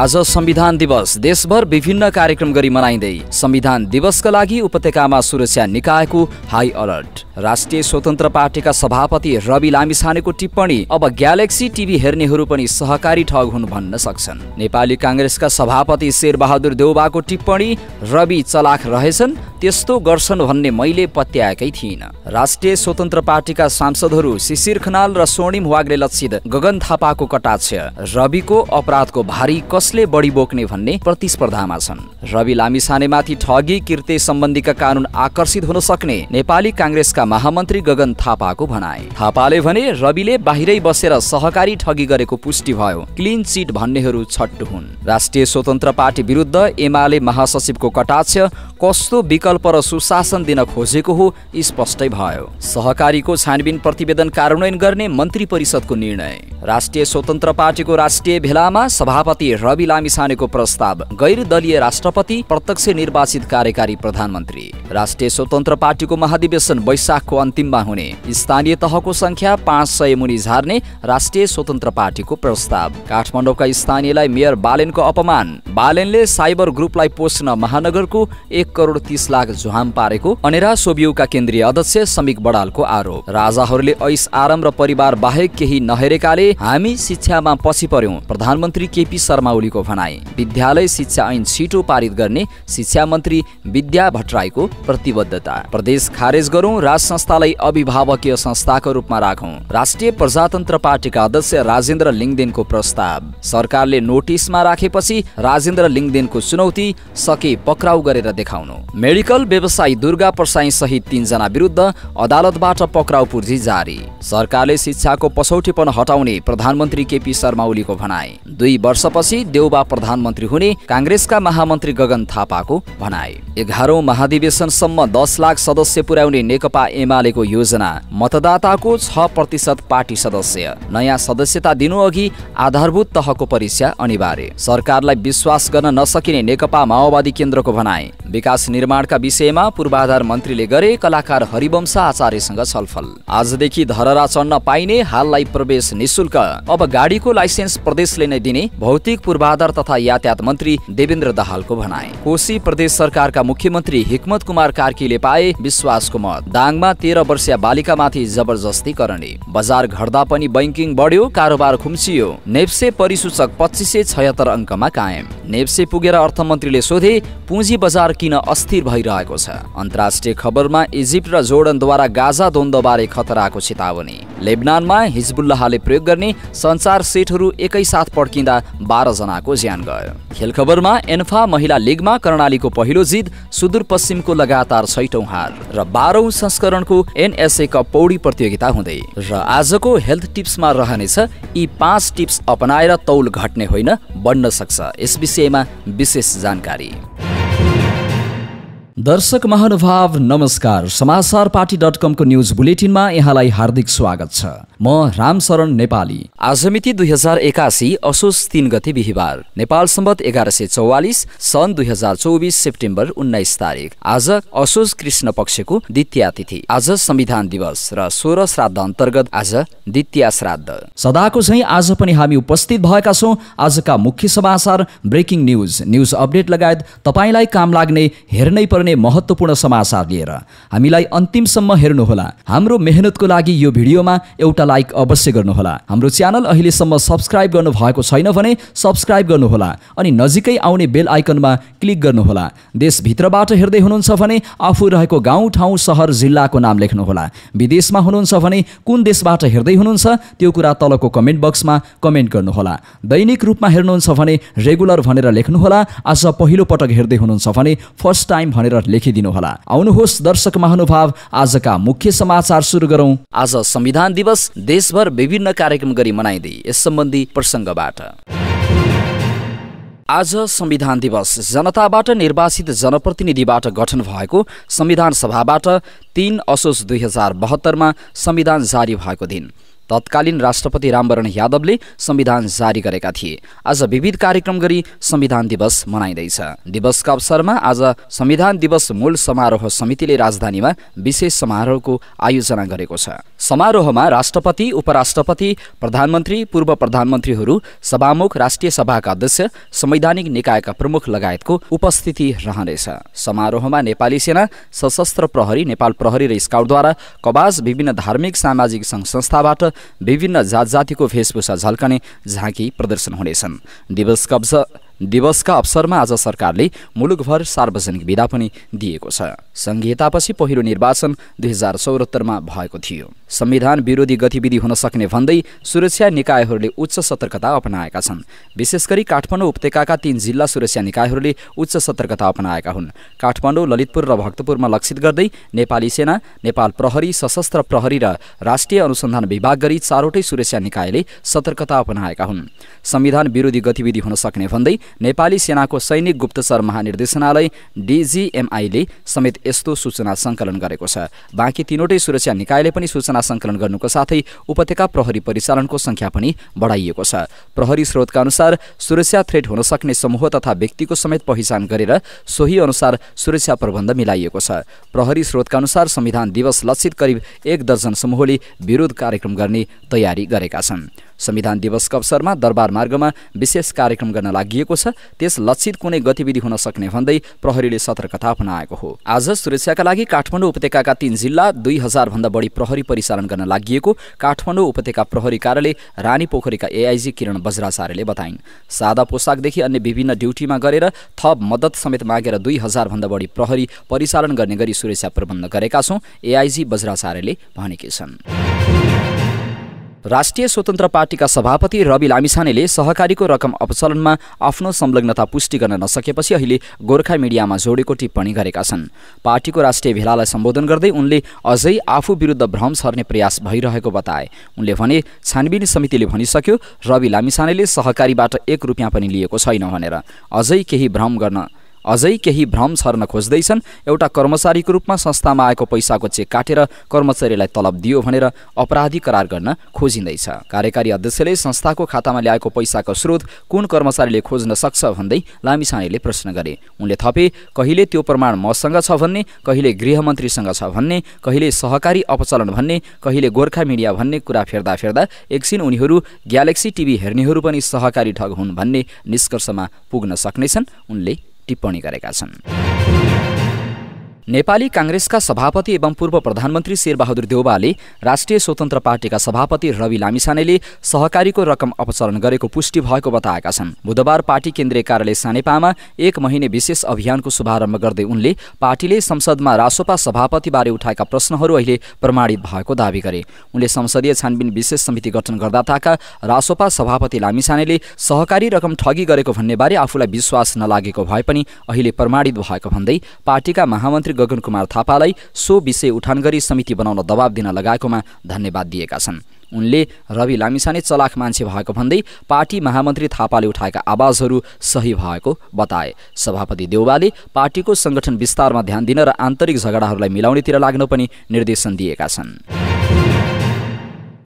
आज संविधान दिवस देशभर विभिन्न कार्यक्रम गरी मनाइँदै संविधान दिवसका लागि उपत्यकामा सुरक्षा निकायको हाई अलर्ट राष्ट्रिय स्वतन्त्र पार्टीका सभापति रवि लामिसानेको टिप्पणी अब ग्यालेक्सी टिभी हेर्नेहरू पनि सहकारी ठग हुन् भन्न सक्छन् नेपाली काङ्ग्रेसका सभापति शेरबहादुर देउबाको टिप्पणी रवि चलाख रहेछन् त्यस्तो गर्छन् भन्ने मैले पत्याएकै थिइनँ राष्ट्रिय स्वतन्त्र पार्टीका सांसदहरू शिशिर खनाल र स्वर्णिम वाग्ले लक्षित गगन थापाको कटाक्ष रविको अपराधको भारी कसले बढी बोक्ने भन्ने प्रतिस्पर्धामा छन् रवि लामिसानेमाथि ठगी किर्ते सम्बन्धीका कानून आकर्षित हुन सक्ने नेपाली काङ्ग्रेसका महामन्त्री गगन थापाको भनाए थापाले भने रविले बाहिरै बसेर सहकारी ठगी गरेको पुष्टि भयो क्लिन चिट भन्नेहरू छट्टु हुन् राष्ट्रिय स्वतन्त्र पार्टी विरुद्ध एमाले महासचिवको कटाक्ष कस्तो विकल्प र सुशासन दिन खोजेको हो स्पष्टै भयो सहकारीको छानबिन प्रतिवेदन कार्यान्वयन गर्ने मन्त्री परिषदको निर्णय राष्ट्रिय स्वतन्त्र पार्टीको राष्ट्रिय भेलामा सभापति रवि लामिसानेको प्रस्ताव गैर दलीय राष्ट्रपति प्रत्यक्ष निर्वाचित कार्यकारी प्रधानमन्त्री राष्ट्रिय स्वतन्त्र पार्टीको महाधिवेशन वैशाखको अन्तिममा हुने स्थानीय तहको संख्या पाँच सय मुनि झार्ने राष्ट्रिय स्वतन्त्र पार्टीको प्रस्ताव काठमाडौँका स्थानीयलाई मेयर बालेनको अपमान बालेनले साइबर ग्रुपलाई पोस्न महानगरको एक करोड तीस लाख जुहाम पारेको अनेरा सोबियुका केन्द्रीय अध्यक्ष समिक बडालको आरोप राजाहरूले ऐस आराम र परिवार बाहेक केही नहेरेकाले हामी शिक्षामा पछि पर्यौं प्रधानमन्त्री केपी शर्मा ओलीको भनाई विद्यालय शिक्षा ऐन छिटो पारित गर्ने शिक्षा मन्त्री विद्या भट्टराईको प्रतिबद्धता प्रदेश खारेज गरौँ राज संस्थालाई अभिभावकीय संस्थाको रूपमा राखौँ राष्ट्रिय प्रजातन्त्र पार्टीका अध्यक्ष राजेन्द्र लिङदेनको प्रस्ताव सरकारले नोटिसमा राखेपछि राजेन्द्र लिङदेनको चुनौती सके पक्राउ गरेर देखाउनु मेडिकल व्यवसायी दुर्गा प्रसाई सहित तीनजना विरुद्ध अदालतबाट पक्राउ पूर्जी जारी सरकारले शिक्षाको पछौटेपन हटाउने प्रधानमन्त्री केपी शर्मा ओलीको भनाई दुई वर्षपछि देउबा प्रधानमन्त्री हुने काङ्ग्रेसका महामन्त्री गगन थापाको भनाए एघारौँ महाधिवेशनसम्म दस लाख सदस्य पुर्याउने नेकपा एमालेको योजना मतदाताको छ प्रतिशत पार्टी सदस्य नयाँ सदस्यता दिनुअघि आधारभूत तहको परीक्षा अनिवार्य सरकारलाई विश्वास गर्न नसकिने नेकपा माओवादी केन्द्रको भनाए विकास निर्माणका विषयमा पूर्वाधार मन्त्रीले गरे कलाकार हरिवंश आचार्यसँग छलफल आजदेखि धरहरा चढ्न पाइने हाललाई प्रवेश निशुल्क अब गाडीको लाइसेन्स प्रदेशले नै दिने भौतिक पूर्वाधार तथा यातायात मन्त्री देवेन्द्र दाहालको भनाए कोशी प्रदेश सरकारका मुख्यमन्त्री हिक्मत कुमार कार्कीले पाए विश्वासको मत दाङमा तेह्र वर्षीय बालिकामाथि जबरजस्ती गर्ने बजार घट्दा पनि बैङ्किङ बढ्यो कारोबार खुम्सियो नेप्से परिसूचक पच्चिस सय छयत्तर अङ्कमा कायम नेप्से पुगेर अर्थमन्त्रीले सोधे पुँजी बजार किन अस्थिर भइरहेको छ अन्तर्राष्ट्रिय खबरमा इजिप्ट र जोर्डनद्वारा गाजा द्वन्द्वबारे खतराको चेतावनी लेबनानमा हिजबुल्लाहले प्रयोग गर्ने संसार सेटहरू एकैसाथ पड्किँदा बाह्र जनाको ज्यान गयो खेलखबरमा एन्फा महिला लिगमा कर्णालीको पहिलो जित सुदूरपश्चिमको लगातार छैटौं हार र बाह्रौं संस्करणको एनएसए कप पौडी प्रतियोगिता हुँदै र आजको हेल्थ टिप्समा रहनेछ यी पाँच टिप्स अपनाएर तौल घट्ने होइन बन्न सक्छ यस विषयमा विशेष जानकारी दर्शक महानुभाव नमस्कार समाचार पार्टी डट कमको न्युज बुलेटिनमा यहाँलाई हार्दिक स्वागत छ म रामशरण नेपाली आज मिति दुई हजार एकासी असोज तिन गति बिहिबार नेपाल सम्बत एघार सय चौवालिस सन् दुई हजार चौबिस सेप्टेम्बर उन्नाइस तारिक आज असोज कृष्ण पक्षको द्वितीय तिथि आज संविधान दिवस र सोह्र श्राद्ध अन्तर्गत आज द्वितीय श्राद्ध सदाको झैँ आज पनि हामी उपस्थित भएका छौँ आजका मुख्य समाचार ब्रेकिङ न्युज न्युज अपडेट लगायत तपाईँलाई काम लाग्ने हेर्नै पर्ने गर्ने महत्त्वपूर्ण समाचार लिएर हामीलाई अन्तिमसम्म हेर्नुहोला हाम्रो मेहनतको लागि यो भिडियोमा एउटा लाइक अवश्य गर्नुहोला हाम्रो च्यानल अहिलेसम्म सब्सक्राइब गर्नु भएको छैन भने सब्सक्राइब गर्नुहोला अनि नजिकै आउने बेल आइकनमा क्लिक गर्नुहोला देशभित्रबाट हेर्दै हुनुहुन्छ भने आफू रहेको गाउँ ठाउँ सहर जिल्लाको नाम लेख्नुहोला विदेशमा हुनुहुन्छ भने कुन देशबाट हेर्दै हुनुहुन्छ त्यो कुरा तलको कमेन्ट बक्समा कमेन्ट गर्नुहोला दैनिक रूपमा हेर्नुहुन्छ भने रेगुलर भनेर लेख्नुहोला आज पहिलो पटक हेर्दै हुनुहुन्छ भने फर्स्ट टाइम भनेर लेखिदिनु होला आउनुहोस् दर्शक महानुभाव आजका मुख्य समाचार सुरु गरौँ आज संविधान दिवस देशभर विभिन्न कार्यक्रम गरी मनाइँदै यस सम्बन्धी प्रसङ्गबाट आज संविधान दिवस जनताबाट निर्वाचित जनप्रतिनिधिबाट गठन भएको संविधान सभाबाट तीन असोज दुई हजार बहत्तरमा संविधान जारी भएको दिन तत्कालीन राष्ट्रपति रामवरण यादवले संविधान जारी गरेका थिए आज विविध कार्यक्रम गरी संविधान दिवस मनाइँदैछ दिवसका अवसरमा आज संविधान दिवस मूल समारोह समितिले राजधानीमा विशेष समारोहको आयोजना गरेको छ समारोहमा राष्ट्रपति उपराष्ट्रपति प्रधानमन्त्री पूर्व प्रधानमन्त्रीहरू सभामुख राष्ट्रिय सभाका अध्यक्ष संवैधानिक निकायका प्रमुख लगायतको उपस्थिति रहनेछ समारोहमा नेपाली सेना सशस्त्र प्रहरी नेपाल प्रहरी र स्काउटद्वारा कबाज विभिन्न धार्मिक सामाजिक सङ्घ संस्थाबाट विभिन्न जात जातिको भेषभूषा झल्कने झाँकी प्रदर्शन हुनेछन् दिवस कब्ज दिवसका अवसरमा आज सरकारले मुलुकभर सार्वजनिक विदा पनि दिएको छ संहितापछि पहिलो निर्वाचन दुई हजार चौरात्तरमा भएको थियो संविधान विरोधी गतिविधि हुन सक्ने भन्दै सुरक्षा निकायहरूले उच्च सतर्कता अपनाएका छन् विशेष गरी काठमाडौँ उपत्यकाका तीन जिल्ला सुरक्षा निकायहरूले उच्च सतर्कता अपनाएका हुन् काठमाडौँ ललितपुर र भक्तपुरमा लक्षित गर्दै नेपाली सेना नेपाल प्रहरी सशस्त्र प्रहरी र राष्ट्रिय अनुसन्धान विभाग गरी चारवटै सुरक्षा निकायले सतर्कता अपनाएका हुन् संविधान विरोधी गतिविधि हुन सक्ने भन्दै नेपाली सेनाको सैनिक गुप्तचर महानिर्देशनालय डिजिएमआईले समेत यस्तो सूचना सङ्कलन गरेको छ बाँकी तिनवटै सुरक्षा निकायले पनि सूचना सङ्कलन गर्नुको साथै उपत्यका प्रहरी परिचालनको सङ्ख्या पनि बढाइएको छ प्रहरी स्रोतका अनुसार सुरक्षा थ्रेट हुन सक्ने समूह तथा व्यक्तिको समेत पहिचान गरेर सोही अनुसार सुरक्षा प्रबन्ध मिलाइएको छ प्रहरी स्रोतका अनुसार संविधान दिवस लक्षित करिब एक दर्जन समूहले विरोध कार्यक्रम गर्ने तयारी गरेका छन् संविधान दिवसको अवसरमा दरबार मार्गमा विशेष कार्यक्रम गर्न लागि छ त्यस लक्षित कुनै गतिविधि हुन सक्ने भन्दै प्रहरीले सतर्कता अपनाएको हो आज सुरक्षाका लागि काठमाडौँ उपत्यकाका तीन जिल्ला दुई हजारभन्दा बढी प्रहरी परिचालन गर्न लागि काठमाडौँ उपत्यका प्रहरी कार्यालय रानी पोखरीका एआइजी किरण बज्राचार्यले बताइन् सादा पोसाकदेखि अन्य विभिन्न ड्युटीमा गरेर थप मद्दत समेत मागेर दुई हजारभन्दा बढी प्रहरी परिचालन गर्ने गरी सुरक्षा प्रबन्ध गरेका छौँ एआइजी बज्राचार्यले भनेकी छन् राष्ट्रिय स्वतन्त्र पार्टीका सभापति रवि लामिछानेले सहकारीको रकम अपचलनमा आफ्नो संलग्नता पुष्टि गर्न नसकेपछि अहिले गोर्खा मिडियामा जोडेको टिप्पणी गरेका छन् पार्टीको राष्ट्रिय भेलालाई सम्बोधन गर्दै उनले अझै आफू विरुद्ध भ्रम छर्ने प्रयास भइरहेको बताए उनले भने छानबिन समितिले भनिसक्यो रवि लामिछानेले सहकारीबाट एक रुपियाँ पनि लिएको छैन भनेर अझै केही भ्रम गर्न अझै केही भ्रम छर्न खोज्दैछन् एउटा कर्मचारीको रूपमा संस्थामा आएको पैसाको चेक काटेर कर्मचारीलाई तलब दियो भनेर अपराधी करार गर्न खोजिँदैछ कार्यकारी अध्यक्षले संस्थाको खातामा ल्याएको पैसाको स्रोत कुन कर्मचारीले खोज्न सक्छ भन्दै लामिछानेले प्रश्न गरे उनले थपे कहिले त्यो प्रमाण मसँग छ भन्ने कहिले गृहमन्त्रीसँग छ भन्ने कहिले सहकारी अपचलन भन्ने कहिले गोर्खा मिडिया भन्ने कुरा फेर्दा फेर्दा एकछिन उनीहरू ग्यालेक्सी टिभी हेर्नेहरू पनि सहकारी ठग हुन् भन्ने निष्कर्षमा पुग्न सक्नेछन् उनले टिप्पणी गरेका छन् नेपाली काङ्ग्रेसका सभापति एवं पूर्व प्रधानमन्त्री शेरबहादुर देउवाले राष्ट्रिय स्वतन्त्र पार्टीका सभापति रवि लामिसानेले सहकारीको रकम अपसरण गरेको पुष्टि भएको बताएका छन् बुधबार पार्टी केन्द्रीय कार्यालय सानेपामा एक महिने विशेष अभियानको शुभारम्भ गर्दै उनले पार्टीले संसदमा रासोपा सभापतिबारे उठाएका प्रश्नहरू अहिले प्रमाणित भएको दावी गरे उनले संसदीय छानबिन विशेष समिति गठन गर्दाताका रासोपा सभापति लामिसानेले सहकारी रकम ठगी गरेको भन्नेबारे आफूलाई विश्वास नलागेको भए पनि अहिले प्रमाणित भएको भन्दै पार्टीका महामन्त्री मन्त्री गगन कुमार थापालाई सो विषय उठान गरी समिति बनाउन दबाब दिन लगाएकोमा धन्यवाद दिएका छन् उनले रवि लामिसाने चलाख मान्छे भएको भन्दै पार्टी महामन्त्री थापाले उठाएका आवाजहरू सही भएको बताए सभापति देउवाले पार्टीको सङ्गठन विस्तारमा ध्यान दिन र आन्तरिक झगडाहरूलाई मिलाउनेतिर लाग्न पनि निर्देशन दिएका छन्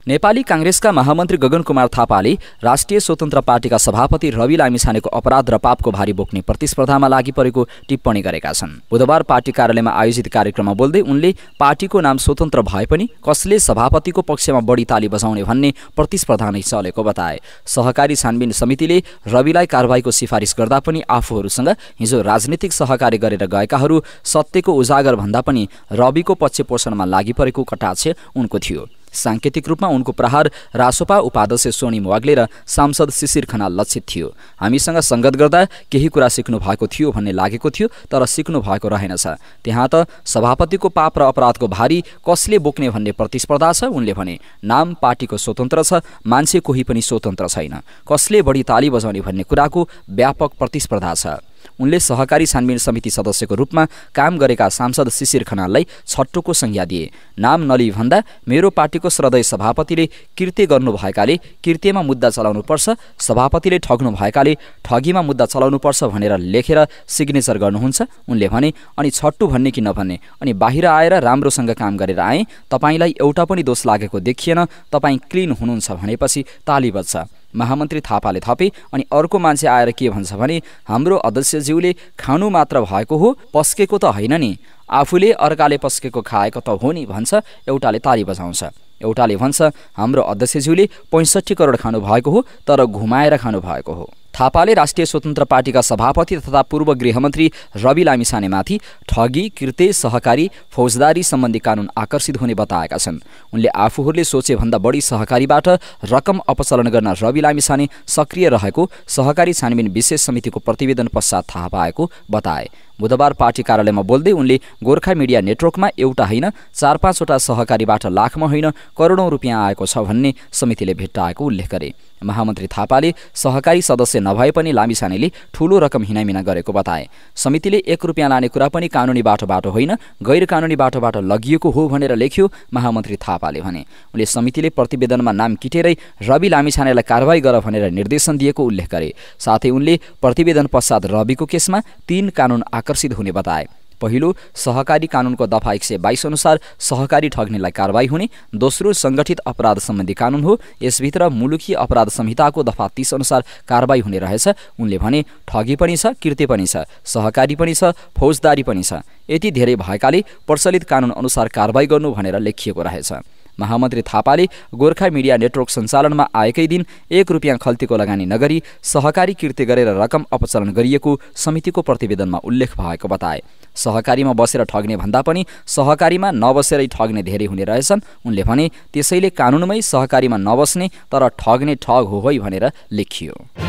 नेपाली काङ्ग्रेसका महामन्त्री गगन कुमार थापाले राष्ट्रिय स्वतन्त्र पार्टीका सभापति रवि लामिछानेको अपराध र पापको भारी बोक्ने प्रतिस्पर्धामा लागि परेको टिप्पणी गरेका छन् बुधबार पार्टी कार्यालयमा आयोजित कार्यक्रममा बोल्दै उनले पार्टीको नाम स्वतन्त्र भए पनि कसले सभापतिको पक्षमा बढी ताली बजाउने भन्ने प्रतिस्पर्धा नै चलेको बताए सहकारी छानबिन समितिले रविलाई कारवाहीको सिफारिस गर्दा पनि आफूहरूसँग हिजो राजनीतिक सहकारी गरेर गएकाहरू सत्यको उजागर भन्दा पनि रविको पक्ष पोषणमा लागि परेको कटाक्ष उनको थियो साङ्केतिक रूपमा उनको प्रहार रासोपा उपाध्यक्ष सोनी वाग्ले र सांसद शिशिर खना लक्षित थियो हामीसँग सङ्गत गर्दा केही कुरा सिक्नु भएको थियो भन्ने लागेको थियो तर सिक्नु भएको रहेनछ त्यहाँ त सभापतिको पाप र अपराधको भारी कसले बोक्ने भन्ने प्रतिस्पर्धा छ उनले भने नाम पार्टीको स्वतन्त्र छ मान्छे कोही पनि स्वतन्त्र छैन कसले बढी ताली बजाउने भन्ने कुराको व्यापक प्रतिस्पर्धा छ उनले सहकारी छानबिन समिति सदस्यको रूपमा काम गरेका सांसद शिशिर खनाललाई छट्टोको संज्ञा दिए नाम नली भन्दा मेरो पार्टीको श्रदय सभापतिले कृत्य गर्नुभएकाले कृत्यमा मुद्दा चलाउनुपर्छ सभापतिले ठग्नु भएकाले ठगीमा मुद्दा चलाउनुपर्छ भनेर लेखेर सिग्नेचर गर्नुहुन्छ उनले भने अनि छट्टु भन्ने कि नभन्ने अनि बाहिर आएर राम्रोसँग काम गरेर आएँ तपाईँलाई एउटा पनि दोष लागेको देखिएन तपाईँ क्लिन हुनुहुन्छ भनेपछि ताली बज्छ महामन्त्री थापाले थपे अनि अर्को मान्छे आएर के भन्छ भने हाम्रो अध्यक्षज्यूले खानु मात्र भएको हो पस्केको त होइन नि आफूले अर्काले पस्केको खाएको त हो नि भन्छ एउटाले ताली बजाउँछ एउटाले भन्छ हाम्रो अध्यक्षज्यूले पैँसठी करोड खानु भएको हो तर घुमाएर खानु भएको हो थापाले राष्ट्रिय स्वतन्त्र पार्टीका सभापति तथा पूर्व गृहमन्त्री रवि लामिसानेमाथि ठगी कृत्य सहकारी फौजदारी सम्बन्धी कानुन आकर्षित हुने बताएका छन् उनले आफूहरूले सोचेभन्दा बढी सहकारीबाट रकम अपचलन गर्न रवि लामिसाने सक्रिय रहेको सहकारी छानबिन विशेष समितिको प्रतिवेदन पश्चात थाहा पाएको बताए बुधबार पार्टी कार्यालयमा बोल्दै उनले गोर्खा मिडिया नेटवर्कमा एउटा होइन चार पाँचवटा सहकारीबाट लाखमा होइन करोडौँ रुपियाँ आएको छ भन्ने समितिले भेट्टाएको उल्लेख गरे महामन्त्री थापाले सहकारी सदस्य नभए पनि लामिसानेले ठूलो रकम हिनामिना गरेको बताए समितिले एक रुपियाँ लाने कुरा पनि कानुनी बाटोबाट होइन गैर कानुनी बाटोबाट लगिएको हो भनेर लेख्यो महामन्त्री थापाले भने उनले समितिले प्रतिवेदनमा नाम किटेरै रवि लामिछानेलाई कारवाही गर भनेर निर्देशन दिएको उल्लेख गरे साथै उनले प्रतिवेदन पश्चात रविको केसमा तीन कानुन आकर्षित हुने बताए पहिलो सहकारी कानुनको दफा एक सय बाइस अनुसार सहकारी ठग्नेलाई कारवाही हुने दोस्रो सङ्गठित अपराध सम्बन्धी कानुन हो यसभित्र मुलुकी अपराध संहिताको दफा तिस अनुसार कारवाही हुने रहेछ उनले भने ठगी पनि छ कृत्य पनि छ सहकारी पनि छ फौजदारी पनि छ यति धेरै भएकाले प्रचलित कानुन अनुसार कारवाही गर्नु भनेर लेखिएको रहेछ महामन्त्री थापाले गोर्खा मिडिया नेटवर्क सञ्चालनमा आएकै दिन एक रुपियाँ खल्तीको लगानी नगरी सहकारी कृति गरेर रकम अपचलन गरिएको समितिको प्रतिवेदनमा उल्लेख भएको बताए सहकारीमा बसेर ठग्ने भन्दा पनि सहकारीमा नबसेरै ठग्ने धेरै हुने रहेछन् उनले भने त्यसैले कानुनमै सहकारीमा नबस्ने तर ठग्ने ठग हो भनेर लेखियो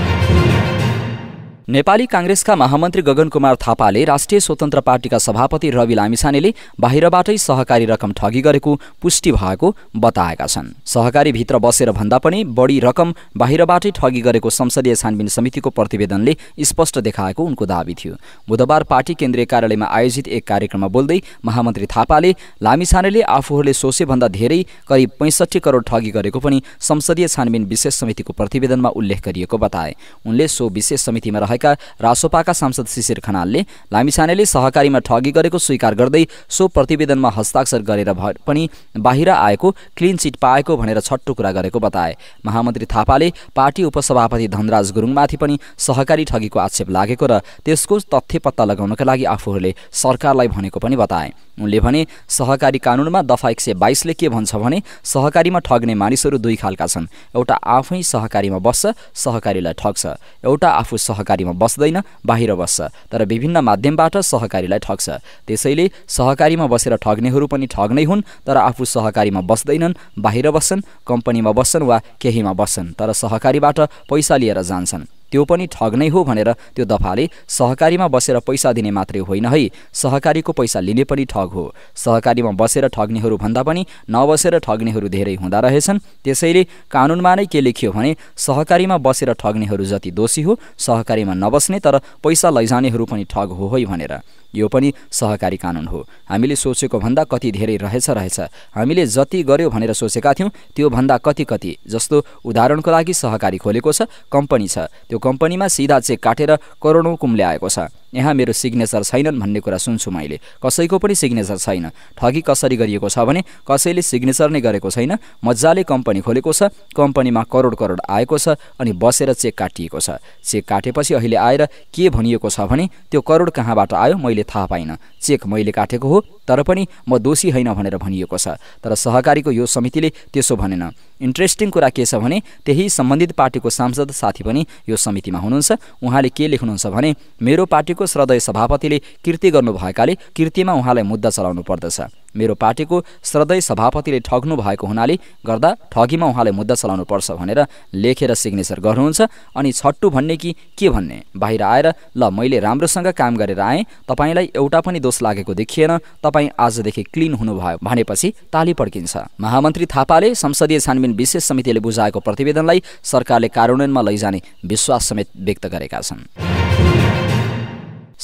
नेपाली काङ्ग्रेसका महामन्त्री गगन कुमार थापाले राष्ट्रिय स्वतन्त्र पार्टीका सभापति रवि लामिछानेले बाहिरबाटै सहकारी रकम ठगी गरेको पुष्टि भएको बताएका छन् सहकारीभित्र बसेर भन्दा पनि बढी रकम बाहिरबाटै ठगी गरेको संसदीय छानबिन समितिको प्रतिवेदनले स्पष्ट देखाएको उनको दावी थियो बुधबार पार्टी केन्द्रीय कार्यालयमा आयोजित एक कार्यक्रममा बोल्दै महामन्त्री थापाले लामिछानेले आफूहरूले सोचेभन्दा धेरै करिब पैँसठी करोड ठगी गरेको पनि संसदीय छानबिन विशेष समितिको प्रतिवेदनमा उल्लेख गरिएको बताए उनले सो विशेष समितिमा रहेका भएका रासोपाका सांसद शिशिर खनालले लामिछानेले सहकारीमा ठगी गरेको स्वीकार गर्दै सो प्रतिवेदनमा हस्ताक्षर गरेर पनि बाहिर आएको क्लिन चिट पाएको भनेर छट्टो कुरा गरेको बताए महामन्त्री थापाले पार्टी उपसभापति धनराज गुरुङमाथि पनि सहकारी ठगीको आक्षेप लागेको र त्यसको तथ्य पत्ता लगाउनका लागि आफूहरूले सरकारलाई भनेको पनि बताए उनले भने सहकारी कानुनमा दफा एक सय बाइसले के भन्छ भने सहकारीमा ठग्ने मानिसहरू दुई खालका छन् एउटा आफै सहकारीमा बस्छ सहकारीलाई ठग्छ एउटा आफू सहकारीमा बस्दैन बाहिर बस्छ तर विभिन्न माध्यमबाट सहकारीलाई ठग्छ त्यसैले सहकारीमा बसेर ठग्नेहरू पनि ठग्नै हुन् तर आफू सहकारीमा बस्दैनन् बाहिर बस्छन् कम्पनीमा बस्छन् वा केहीमा बस्छन् तर सहकारीबाट पैसा लिएर जान्छन् त्यो पनि ठग नै हो भनेर त्यो दफाले सहकारीमा बसेर पैसा दिने मात्रै होइन है सहकारीको पैसा लिने पनि ठग हो सहकारीमा बसेर ठग्नेहरू भन्दा पनि नबसेर ठग्नेहरू धेरै हुँदा रहेछन् त्यसैले कानुनमा नै के लेखियो भने सहकारीमा बसेर ठग्नेहरू जति दोषी हो सहकारीमा नबस्ने तर पैसा लैजानेहरू पनि ठग हो है भनेर यो पनि सहकारी कानुन हो हामीले सोचेको भन्दा कति धेरै रहेछ रहेछ हामीले जति गर्यो भनेर सोचेका थियौँ त्योभन्दा कति कति जस्तो उदाहरणको लागि सहकारी खोलेको छ कम्पनी छ त्यो कम्पनीमा सिधा चेक काटेर करोडौँ ल्याएको छ यहाँ मेरो सिग्नेचर छैनन् भन्ने कुरा सुन्छु मैले कसैको पनि सिग्नेचर छैन ठगी कसरी गरिएको छ भने कसैले सिग्नेचर नै गरेको छैन मजाले कम्पनी खोलेको छ कम्पनीमा करोड करोड आएको छ अनि बसेर चेक काटिएको छ चेक काटेपछि अहिले आएर के भनिएको छ भने त्यो करोड कहाँबाट आयो मैले थाहा पाइनँ चेक मैले काटेको हो तर पनि म दोषी होइन भनेर भनिएको छ तर सहकारीको यो समितिले त्यसो भनेन इन्ट्रेस्टिङ कुरा के छ भने त्यही सम्बन्धित पार्टीको सांसद साथी पनि यो समितिमा हुनुहुन्छ उहाँले के लेख्नुहुन्छ भने मेरो पार्टीको श्रदय सभापतिले कृति गर्नुभएकाले कृतिमा उहाँलाई मुद्दा चलाउनु पर्दछ मेरो पार्टीको श्रद्धै सभापतिले ठग्नु भएको हुनाले गर्दा ठगीमा उहाँले मुद्दा चलाउनुपर्छ भनेर लेखेर सिग्नेचर गर्नुहुन्छ अनि छट्टु भन्ने कि के भन्ने बाहिर आएर ल मैले राम्रोसँग काम गरेर आएँ तपाईँलाई एउटा पनि दोष लागेको देखिएन तपाईँ आजदेखि क्लिन हुनुभयो भनेपछि ताली पड्किन्छ महामन्त्री थापाले संसदीय छानबिन विशेष समितिले बुझाएको प्रतिवेदनलाई सरकारले कार्यान्वयनमा लैजाने विश्वास समेत व्यक्त गरेका छन्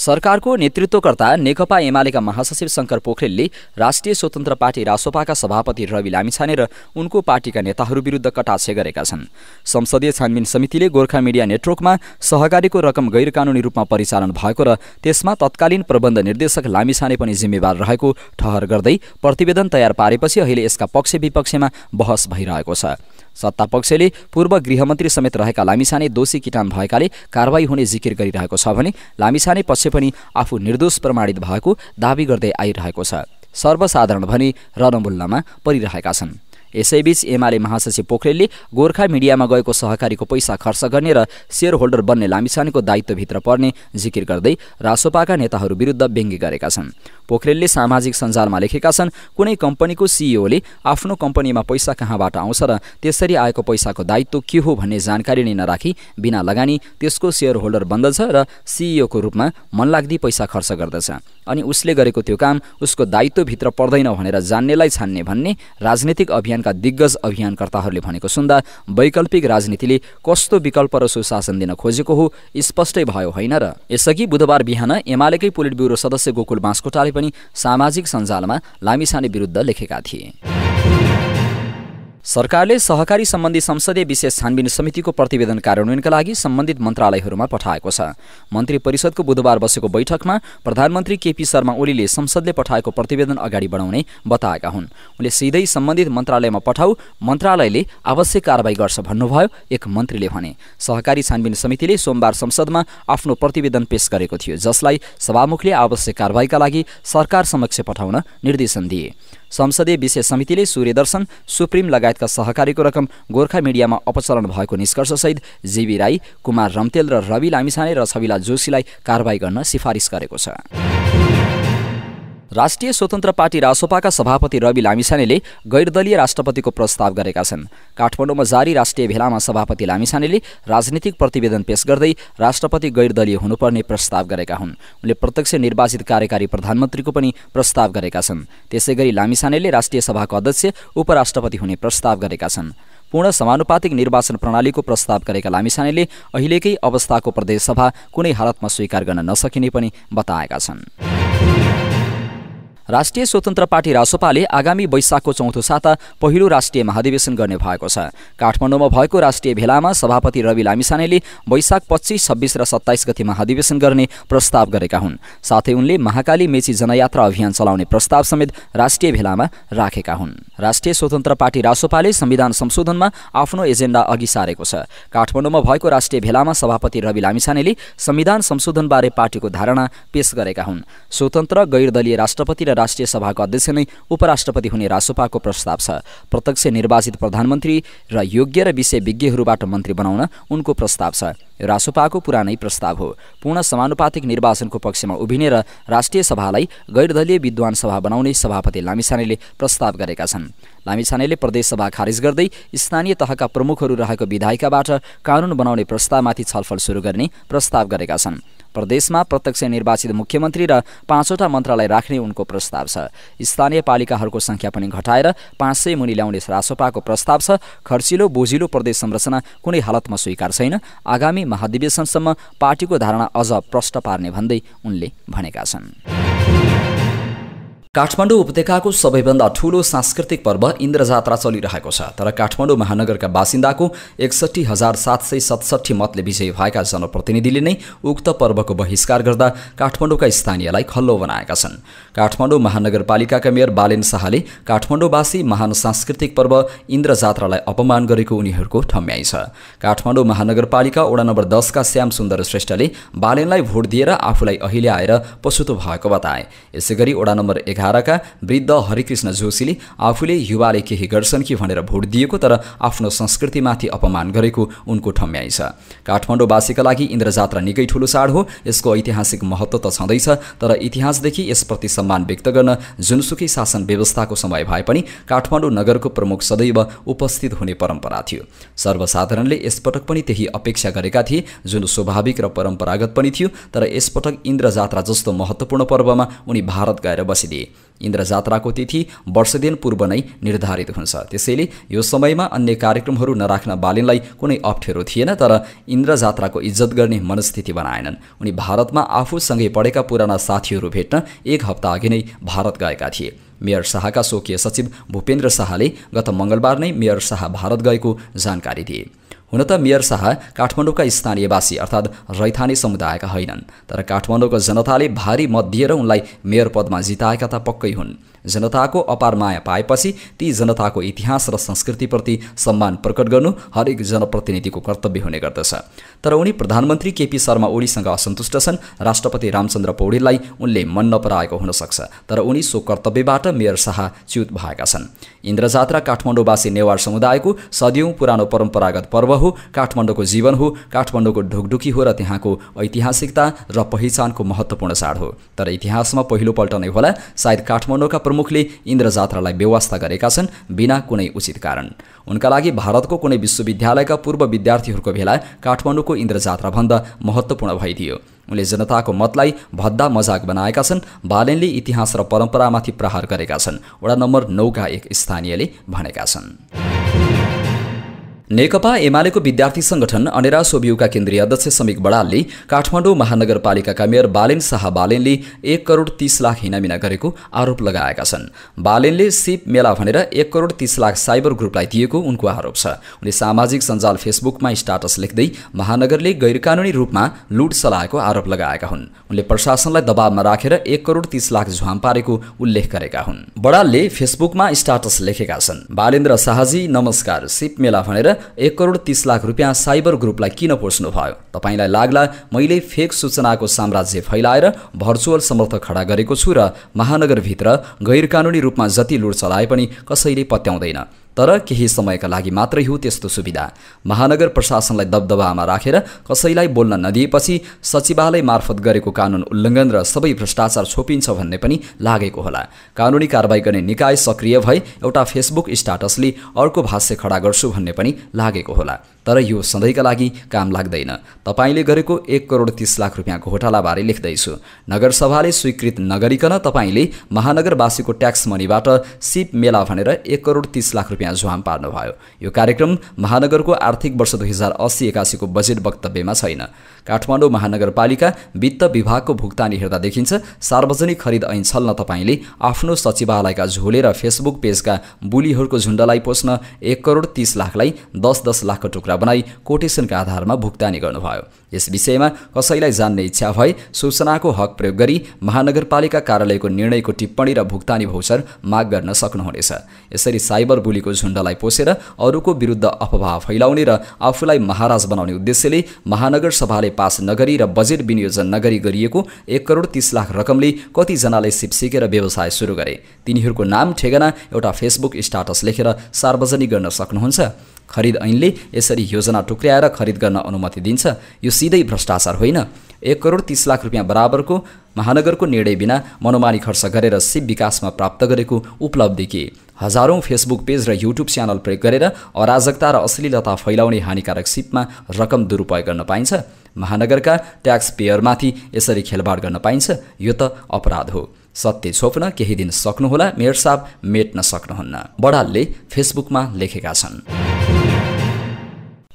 सरकारको नेतृत्वकर्ता नेकपा एमालेका महासचिव शङ्कर पोखरेलले राष्ट्रिय स्वतन्त्र पार्टी रासोपाका सभापति रवि लामिछाने र उनको पार्टीका नेताहरू विरुद्ध कटाक्ष गरेका छन् संसदीय छानबिन समितिले गोर्खा मिडिया नेटवर्कमा सहकारीको रकम गैर कानुनी रूपमा परिचालन भएको र त्यसमा तत्कालीन प्रबन्ध निर्देशक लामिछाने पनि जिम्मेवार रहेको ठहर गर्दै प्रतिवेदन तयार पारेपछि अहिले यसका पक्ष विपक्षमा बहस भइरहेको छ सत्ता पक्षले पूर्व गृहमन्त्री समेत रहेका लामिसाने दोषी किटान भएकाले कारवाही हुने जिकिर गरिरहेको छ भने लामिसाने पछि पनि आफू निर्दोष प्रमाणित भएको दावी गर्दै आइरहेको छ सर्वसाधारण भनी रनमुल्लामा परिरहेका छन् यसैबीच एमाले महासचिव पोखरेलले गोर्खा मिडियामा गएको सहकारीको पैसा खर्च गर्ने र सेयर होल्डर बन्ने लामिछानेको दायित्वभित्र पर्ने जिकिर गर्दै रासोपाका नेताहरू विरुद्ध व्यङ्ग्य गरेका छन् पोखरेलले सामाजिक सञ्जालमा लेखेका छन् कुनै कम्पनीको सिइओले आफ्नो कम्पनीमा पैसा कहाँबाट आउँछ र त्यसरी आएको पैसाको दायित्व के हो भन्ने जानकारी नै नराखी बिना लगानी त्यसको सेयर होल्डर बन्दछ र सिइओको रूपमा मनलाग्दी पैसा खर्च गर्दछ अनि उसले गरेको त्यो काम उसको दायित्वभित्र पर्दैन भनेर जान्नेलाई छान्ने भन्ने राजनीतिक अभियान का दिग्गज अभियानकर्ताहरूले भनेको सुन्दा वैकल्पिक राजनीतिले कस्तो विकल्प र सुशासन दिन खोजेको हो स्पष्टै भयो होइन र यसअघि बुधबार बिहान एमालेकै पोलिट ब्युरो सदस्य गोकुल बास्कोटाले पनि सामाजिक सञ्जालमा लामिछाने विरुद्ध लेखेका थिए सरकारले सहकारी सम्बन्धी संसदीय विशेष छानबिन समितिको प्रतिवेदन कार्यान्वयनका लागि सम्बन्धित मन्त्रालयहरूमा पठाएको छ मन्त्री परिषदको बुधबार बसेको बैठकमा प्रधानमन्त्री केपी शर्मा ओलीले संसदले पठाएको प्रतिवेदन अगाडि बढाउने बताएका हुन् उनले सिधै सम्बन्धित मन्त्रालयमा पठाऊ मन्त्रालयले आवश्यक कारवाही गर्छ भन्नुभयो एक मन्त्रीले भने सहकारी छानबिन समितिले सोमबार संसदमा आफ्नो प्रतिवेदन पेश गरेको थियो जसलाई सभामुखले आवश्यक कारवाहीका लागि सरकार समक्ष पठाउन निर्देशन दिए संसदीय विशेष समितिले सूर्यदर्शन सुप्रिम लगायतका सहकारीको रकम गोर्खा मिडियामा अपचलन भएको निष्कर्षसहित जीवी राई कुमार रम्तेल र रवि लामिछाने र छविला जोशीलाई कारवाही गर्न सिफारिस गरेको छ राष्ट्रिय स्वतन्त्र पार्टी रासोपाका सभापति रवि लामिसानेले गैरदलीय राष्ट्रपतिको प्रस्ताव गरेका छन् काठमाडौँमा जारी राष्ट्रिय भेलामा सभापति लामिसानेले राजनीतिक प्रतिवेदन पेश गर्दै राष्ट्रपति गैरदलीय हुनुपर्ने प्रस्ताव गरेका हुन् उनले प्रत्यक्ष निर्वाचित कार्यकारी प्रधानमन्त्रीको पनि प्रस्ताव गरेका छन् त्यसै गरी लामिछानेले राष्ट्रिय सभाको अध्यक्ष उपराष्ट्रपति हुने प्रस्ताव गरेका छन् पूर्ण समानुपातिक निर्वाचन प्रणालीको प्रस्ताव गरेका लामिसानेले अहिलेकै अवस्थाको प्रदेशसभा कुनै हालतमा स्वीकार गर्न नसकिने पनि बताएका छन् राष्ट्रिय स्वतन्त्र पार्टी रासोपाले आगामी वैशाखको चौथो साता पहिलो राष्ट्रिय महाधिवेशन गर्ने भएको छ काठमाडौँमा भएको राष्ट्रिय भेलामा सभापति रवि लामिसानेले वैशाख पच्चिस छब्बिस र सत्ताइस गति महाधिवेशन गर्ने प्रस्ताव गरेका हुन् साथै उनले महाकाली मेची जनयात्रा अभियान चलाउने प्रस्ताव समेत राष्ट्रिय भेलामा राखेका हुन् राष्ट्रिय स्वतन्त्र पार्टी रासोपाले संविधान संशोधनमा आफ्नो एजेन्डा अघि सारेको छ काठमाडौँमा भएको राष्ट्रिय भेलामा सभापति रवि लामिसानेले संविधान संशोधनबारे पार्टीको धारणा पेश गरेका हुन् स्वतन्त्र गैरदलीय राष्ट्रपति र राष्ट्रिय सभाको अध्यक्ष नै उपराष्ट्रपति हुने रासोपाको प्रस्ताव छ प्रत्यक्ष निर्वाचित प्रधानमन्त्री र योग्य र विषय विज्ञहरूबाट मन्त्री बनाउन उनको प्रस्ताव छ रासोपाको पुरानै प्रस्ताव हो पूर्ण समानुपातिक निर्वाचनको पक्षमा उभिने र राष्ट्रिय सभालाई गैरदलीय विद्वान सभा बनाउने सभापति लामिछानेले प्रस्ताव गरेका छन् लामिछानेले प्रदेशसभा खारिज गर्दै स्थानीय तहका प्रमुखहरू रहेको विधायिकाबाट कानुन बनाउने प्रस्तावमाथि छलफल सुरु गर्ने प्रस्ताव गरेका छन् प्रदेशमा प्रत्यक्ष निर्वाचित मुख्यमन्त्री र पाँचवटा मन्त्रालय राख्ने उनको प्रस्ताव छ स्थानीय पालिकाहरूको संख्या पनि घटाएर पाँच सय मुनि ल्याउने रासोपाको प्रस्ताव छ खर्चिलो बोझिलो प्रदेश संरचना कुनै हालतमा स्वीकार छैन आगामी महाधिवेशनसम्म पार्टीको धारणा अझ प्रष्ट पार्ने भन्दै उनले भनेका छन् काठमाडौँ उपत्यकाको सबैभन्दा ठूलो सांस्कृतिक पर्व इन्द्रजात्रा चलिरहेको छ तर काठमाडौँ महानगरका बासिन्दाको एकसट्ठी हजार सात सय सतसट्ठी मतले विजयी भएका जनप्रतिनिधिले नै उक्त पर्वको बहिष्कार गर्दा काठमाडौँका स्थानीयलाई खल्लो बनाएका छन् काठमाडौँ महानगरपालिकाका मेयर बालेन शाहले काठमाडौँवासी महान सांस्कृतिक पर्व इन्द्रजात्रालाई अपमान गरेको उनीहरूको ठम्याइ छ काठमाडौँ महानगरपालिका वडा नम्बर दसका श्याम सुन्दर श्रेष्ठले बालेनलाई भोट दिएर आफूलाई अहिले आएर पछुतो भएको बताए यसैगरी वडा नम्बर एघार एघारका वृद्ध हरिकृष्ण जोशीले आफूले युवाले केही गर्छन् कि भनेर भोट दिएको तर आफ्नो संस्कृतिमाथि अपमान गरेको उनको ठम्याइ छ काठमाडौँवासीका लागि इन्द्रजात्रा निकै ठुलो चाड हो यसको ऐतिहासिक महत्त्व त छँदैछ तर इतिहासदेखि यसप्रति सम्मान व्यक्त गर्न जुनसुकै शासन व्यवस्थाको समय भए पनि काठमाडौँ नगरको प्रमुख सदैव उपस्थित हुने परम्परा थियो सर्वसाधारणले यसपटक पनि त्यही अपेक्षा गरेका थिए जुन स्वाभाविक र परम्परागत पनि थियो तर यसपटक इन्द्रजात्रा जस्तो महत्त्वपूर्ण पर्वमा उनी भारत गएर बसिदिए इन्द्र जात्राको तिथि वर्षदिन पूर्व नै निर्धारित हुन्छ त्यसैले यो समयमा अन्य कार्यक्रमहरू नराख्न बालिनलाई कुनै अप्ठ्यारो थिएन तर इन्द्र जात्राको इज्जत गर्ने मनस्थिति बनाएनन् उनी भारतमा आफूसँगै पढेका पुराना साथीहरू भेट्न एक हप्ता अघि नै भारत गएका थिए मेयर शाहका स्वकीय सचिव भूपेन्द्र शाहले गत मङ्गलबार नै मेयर शाह भारत गएको जानकारी दिए हुन त मेयर शाह काठमाडौँका स्थानीयवासी अर्थात् रैथाने समुदायका होइनन् तर काठमाडौँको जनताले भारी मत दिएर उनलाई मेयर पदमा जिताएका त पक्कै हुन् जनताको अपार माया पाएपछि ती जनताको इतिहास र संस्कृतिप्रति सम्मान प्रकट गर्नु हरेक जनप्रतिनिधिको कर्तव्य हुने गर्दछ तर उनी प्रधानमन्त्री केपी शर्मा ओलीसँग असन्तुष्ट छन् राष्ट्रपति रामचन्द्र पौडेललाई उनले मन नपराएको हुनसक्छ तर उनी सो कर्तव्यबाट मेयर शाह च्युत भएका छन् इन्द्रजात्रा काठमाडौँवासी नेवार समुदायको सदियौँ पुरानो परम्परागत पर्व हो काठमाडौँको जीवन हो काठमाडौँको ढुकढुकी हो र त्यहाँको ऐतिहासिकता र पहिचानको महत्त्वपूर्ण चाड हो तर इतिहासमा पहिलोपल्ट नै होला सायद काठमाडौँका प्रमुखले इन्द्रजात्रालाई व्यवस्था गरेका छन् बिना कुनै उचित कारण उनका लागि भारतको कुनै विश्वविद्यालयका पूर्व विद्यार्थीहरूको भेला काठमाडौँको भन्दा महत्त्वपूर्ण भइदियो उनले जनताको मतलाई भद्दा मजाक बनाएका छन् बालेनले इतिहास र परम्परामाथि प्रहार गरेका छन् वडा नम्बर नौका एक स्थानीयले भनेका छन् नेकपा एमालेको विद्यार्थी संगठन अनेरा सोबियुका केन्द्रीय अध्यक्ष समीक बडालले काठमाडौँ महानगरपालिकाका मेयर बालेन शाह बालेनले एक करोड तीस लाख हिनामिना गरेको आरोप लगाएका छन् बालेनले सिप मेला भनेर एक करोड तीस लाख साइबर ग्रुपलाई दिएको उनको आरोप छ उनले सामाजिक सञ्जाल फेसबुकमा स्टाटस लेख्दै महानगरले गैरकानुनी रूपमा लुट चलाएको आरोप लगाएका हुन् उनले प्रशासनलाई दबावमा राखेर एक करोड तीस लाख झुवाम पारेको उल्लेख गरेका हुन् बडालले फेसबुकमा स्टाटस लेखेका छन् बालेन्द्र शाहजी नमस्कार सिप मेला भनेर एक करोड तिस लाख रुपियाँ साइबर ग्रुपलाई किन पोस्नुभयो तपाईँलाई लाग्ला मैले फेक सूचनाको साम्राज्य फैलाएर भर्चुअल समर्थक खडा गरेको छु र महानगरभित्र गैरकानुनी रूपमा जति लुट चलाए पनि कसैले पत्याउँदैन तर केही समयका लागि मात्रै हो त्यस्तो सुविधा महानगर प्रशासनलाई दबदबामा राखेर कसैलाई बोल्न नदिएपछि सचिवालय मार्फत गरेको कानुन उल्लङ्घन र सबै भ्रष्टाचार छोपिन्छ भन्ने पनि लागेको होला कानुनी कारवाही गर्ने निकाय सक्रिय भए एउटा फेसबुक स्टाटसले अर्को भाष्य खडा गर्छु भन्ने पनि लागेको होला तर यो सधैँका लागि काम लाग्दैन तपाईँले गरेको एक करोड तिस लाख रुपियाँ घोटालाबारे लेख्दैछु नगरसभाले स्वीकृत नगरिकन तपाईँले महानगरवासीको ट्याक्स मनीबाट सिप मेला भनेर एक करोड तिस लाख रुपियाँ रुपियाँ जुहान पार्नुभयो यो कार्यक्रम महानगरको आर्थिक वर्ष दुई हजार अस्सी एकासीको बजेट वक्तव्यमा छैन काठमाडौँ महानगरपालिका वित्त विभागको भुक्तानी हेर्दा देखिन्छ सार्वजनिक खरिद ऐन छल्न तपाईँले आफ्नो सचिवालयका झोले र फेसबुक पेजका बुलीहरूको झुण्डलाई पोस्न एक करोड तिस लाखलाई दस दस लाखको टुक्रा बनाई कोटेसनका आधारमा भुक्तानी गर्नुभयो यस विषयमा कसैलाई जान्ने इच्छा भए सूचनाको हक प्रयोग गरी महानगरपालिका कार्यालयको निर्णयको टिप्पणी र भुक्तानी भौचर माग गर्न सक्नुहुनेछ यसरी साइबर बुलीको झुण्डलाई पोसेर अरूको विरुद्ध अफवाह फैलाउने र आफूलाई महाराज बनाउने उद्देश्यले महानगर सभाले पास नगरी र बजेट विनियोजन नगरी गरिएको एक करोड तिस लाख रकमले कतिजनाले सिकेर व्यवसाय सुरु गरे तिनीहरूको नाम ठेगाना एउटा फेसबुक स्टाटस लेखेर सार्वजनिक गर्न सक्नुहुन्छ खरिद ऐनले यसरी योजना टुक्र्याएर खरिद गर्न अनुमति दिन्छ यो सिधै भ्रष्टाचार होइन एक करोड तिस लाख रुपियाँ बराबरको महानगरको निर्णय बिना मनोमानी खर्च गरेर सिप विकासमा प्राप्त गरेको उपलब्धि के हजारौँ फेसबुक पेज र युट्युब च्यानल प्रयोग गरेर अराजकता र अश्लीलता फैलाउने हानिकारक सिपमा रकम दुरुपयोग गर्न पाइन्छ महानगरका ट्याक्स पेयरमाथि यसरी खेलबाड गर्न पाइन्छ यो त अपराध हो सत्य छोप्न केही दिन सक्नुहोला मेयर साहब मेट्न सक्नुहुन्न बडालले फेसबुकमा लेखेका छन्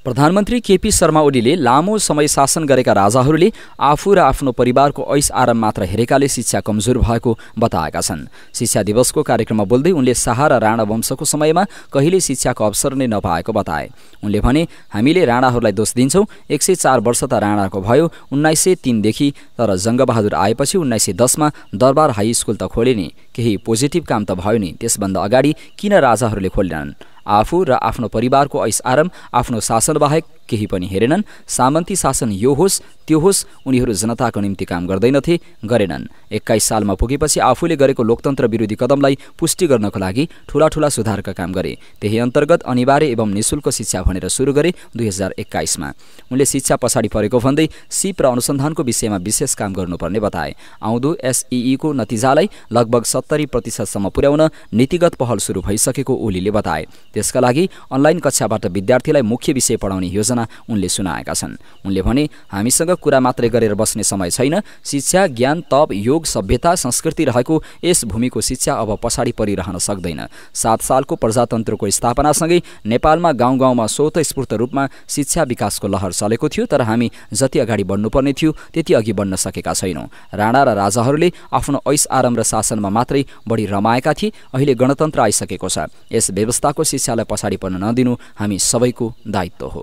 प्रधानमन्त्री केपी शर्मा ओलीले लामो समय शासन गरेका राजाहरूले आफू र आफ्नो परिवारको ऐस आराम मात्र हेरेकाले शिक्षा कमजोर भएको बताएका छन् शिक्षा दिवसको कार्यक्रममा बोल्दै उनले शाह र राणा वंशको समयमा कहिले शिक्षाको अवसर नै नपाएको बताए उनले भने हामीले राणाहरूलाई दोष दिन्छौँ एक सय चार वर्ष त राणाको भयो उन्नाइस सय तिनदेखि तर जङ्गबहादुर आएपछि उन्नाइस सय दसमा दरबार हाई स्कुल त खोले नि केही पोजिटिभ काम त भयो नि त्यसभन्दा अगाडि किन राजाहरूले खोलेनन् आफू र आफ्नो परिवारको ऐस आराम आफ्नो शासनबाहेक केही पनि हेरेनन् सामन्ती शासन यो होस् त्यो होस् उनीहरू जनताको निम्ति काम गर्दैनथे गरेनन् एक्काइस सालमा पुगेपछि आफूले गरेको लोकतन्त्र विरोधी कदमलाई पुष्टि गर्नको लागि ठुला ठुला सुधारका काम गरे त्यही अन्तर्गत अनिवार्य एवं निशुल्क शिक्षा भनेर सुरु गरे दुई हजार एक्काइसमा उनले शिक्षा पछाडि परेको भन्दै सिप र अनुसन्धानको विषयमा विशेष काम गर्नुपर्ने बताए आउँदो एसइईको नतिजालाई लगभग सत्तरी प्रतिशतसम्म पुर्याउन नीतिगत पहल सुरु भइसकेको ओलीले बताए त्यसका लागि अनलाइन कक्षाबाट विद्यार्थीलाई मुख्य विषय पढाउने योजना सम्झना उनले सुनाएका छन् उनले भने हामीसँग कुरा मात्रै गरेर बस्ने समय छैन शिक्षा ज्ञान तप योग सभ्यता संस्कृति रहेको यस भूमिको शिक्षा अब पछाडि परिरहन सक्दैन सात सालको प्रजातन्त्रको स्थापनासँगै नेपालमा गाउँ गाउँमा स्वतस्फूर्त रूपमा शिक्षा विकासको लहर चलेको थियो तर हामी जति अगाडि बढ्नुपर्ने थियो त्यति अघि बढ्न सकेका छैनौँ राणा र राजाहरूले आफ्नो ऐस आराम र शासनमा मात्रै बढी रमाएका थिए अहिले गणतन्त्र आइसकेको छ यस व्यवस्थाको शिक्षालाई पछाडि पर्न नदिनु हामी सबैको दायित्व हो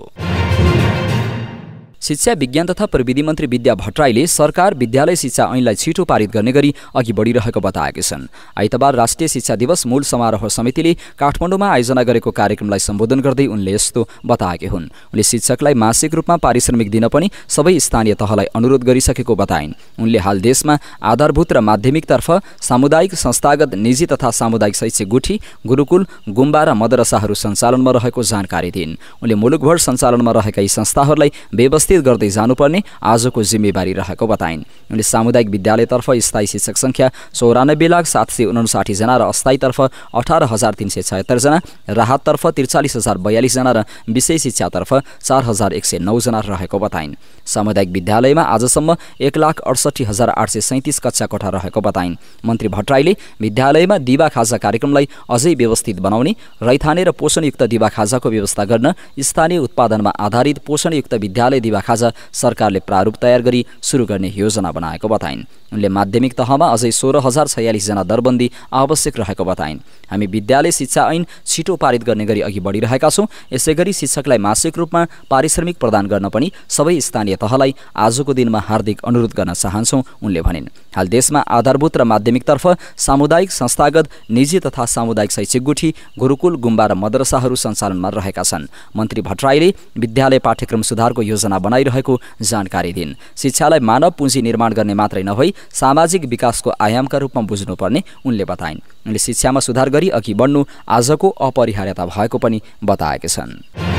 शिक्षा विज्ञान तथा प्रविधि मन्त्री विद्या भट्टराईले सरकार विद्यालय शिक्षा ऐनलाई छिटो पारित गर्ने गरी अघि बढिरहेको बताएका छन् आइतबार राष्ट्रिय शिक्षा दिवस मूल समारोह समितिले काठमाडौँमा आयोजना गरेको कार्यक्रमलाई सम्बोधन गर्दै उनले यस्तो बताएकी हुन् उनले शिक्षकलाई मासिक रूपमा पारिश्रमिक दिन पनि सबै स्थानीय तहलाई अनुरोध गरिसकेको बताइन् उनले हाल देशमा आधारभूत र माध्यमिकतर्फ सामुदायिक संस्थागत निजी तथा सामुदायिक शैक्षिक गुठी गुरुकुल गुम्बा र मदरसाहरू सञ्चालनमा रहेको जानकारी दिइन् उनले मुलुकभर सञ्चालनमा रहेका यी संस्थाहरूलाई व्यवस्थित केन्द्रित गर्दै जानुपर्ने आजको जिम्मेवारी रहेको बताइन् उनले सामुदायिक विद्यालयतर्फ स्थायी शिक्षक सङ्ख्या चौरानब्बे लाख सात सय उनासाठीजना र अस्थायीतर्फ अठार हजार तिन सय छयत्तरजना राहततर्फ त्रिचालिस हजार बयालिसजना र विशेष शिक्षातर्फ चार हजार एक सय नौजना रहेको बताइन् सामुदायिक विद्यालयमा आजसम्म एक लाख अडसठी हजार आठ सय सैँतिस कक्षा कोठा रहेको बताइन् मन्त्री भट्टराईले विद्यालयमा दिवा खाजा कार्यक्रमलाई अझै व्यवस्थित बनाउने रैथाने र पोषणयुक्त दिवा खाजाको व्यवस्था गर्न स्थानीय उत्पादनमा आधारित पोषणयुक्त विद्यालय दिवा खाजा सरकारले प्रारूप तयार गरी सुरु गर्ने योजना बनाएको बताइन् उनले माध्यमिक तहमा अझै सोह्र हजार छयालिसजना दरबन्दी आवश्यक रहेको बताइन् हामी विद्यालय शिक्षा ऐन छिटो पारित गर्ने गरी अघि बढिरहेका छौँ यसै गरी शिक्षकलाई मासिक रूपमा पारिश्रमिक प्रदान गर्न पनि सबै स्थानीय तहलाई आजको दिनमा हार्दिक अनुरोध गर्न चाहन्छौँ उनले भनिन् हाल देशमा आधारभूत र माध्यमिकतर्फ सामुदायिक संस्थागत निजी तथा सामुदायिक शैक्षिक गुठी गुरुकुल गुम्बा र मदरसाहरू सञ्चालनमा रहेका छन् मन्त्री भट्टराईले विद्यालय पाठ्यक्रम सुधारको योजना बनाइरहेको जानकारी दिइन् शिक्षालाई मानव पुँजी निर्माण गर्ने मात्रै नभई सामाजिक विकासको आयामका रूपमा बुझ्नुपर्ने उनले बताइन् उनले शिक्षामा सुधार गरी अघि बढ्नु आजको अपरिहार्यता भएको पनि बताएका छन्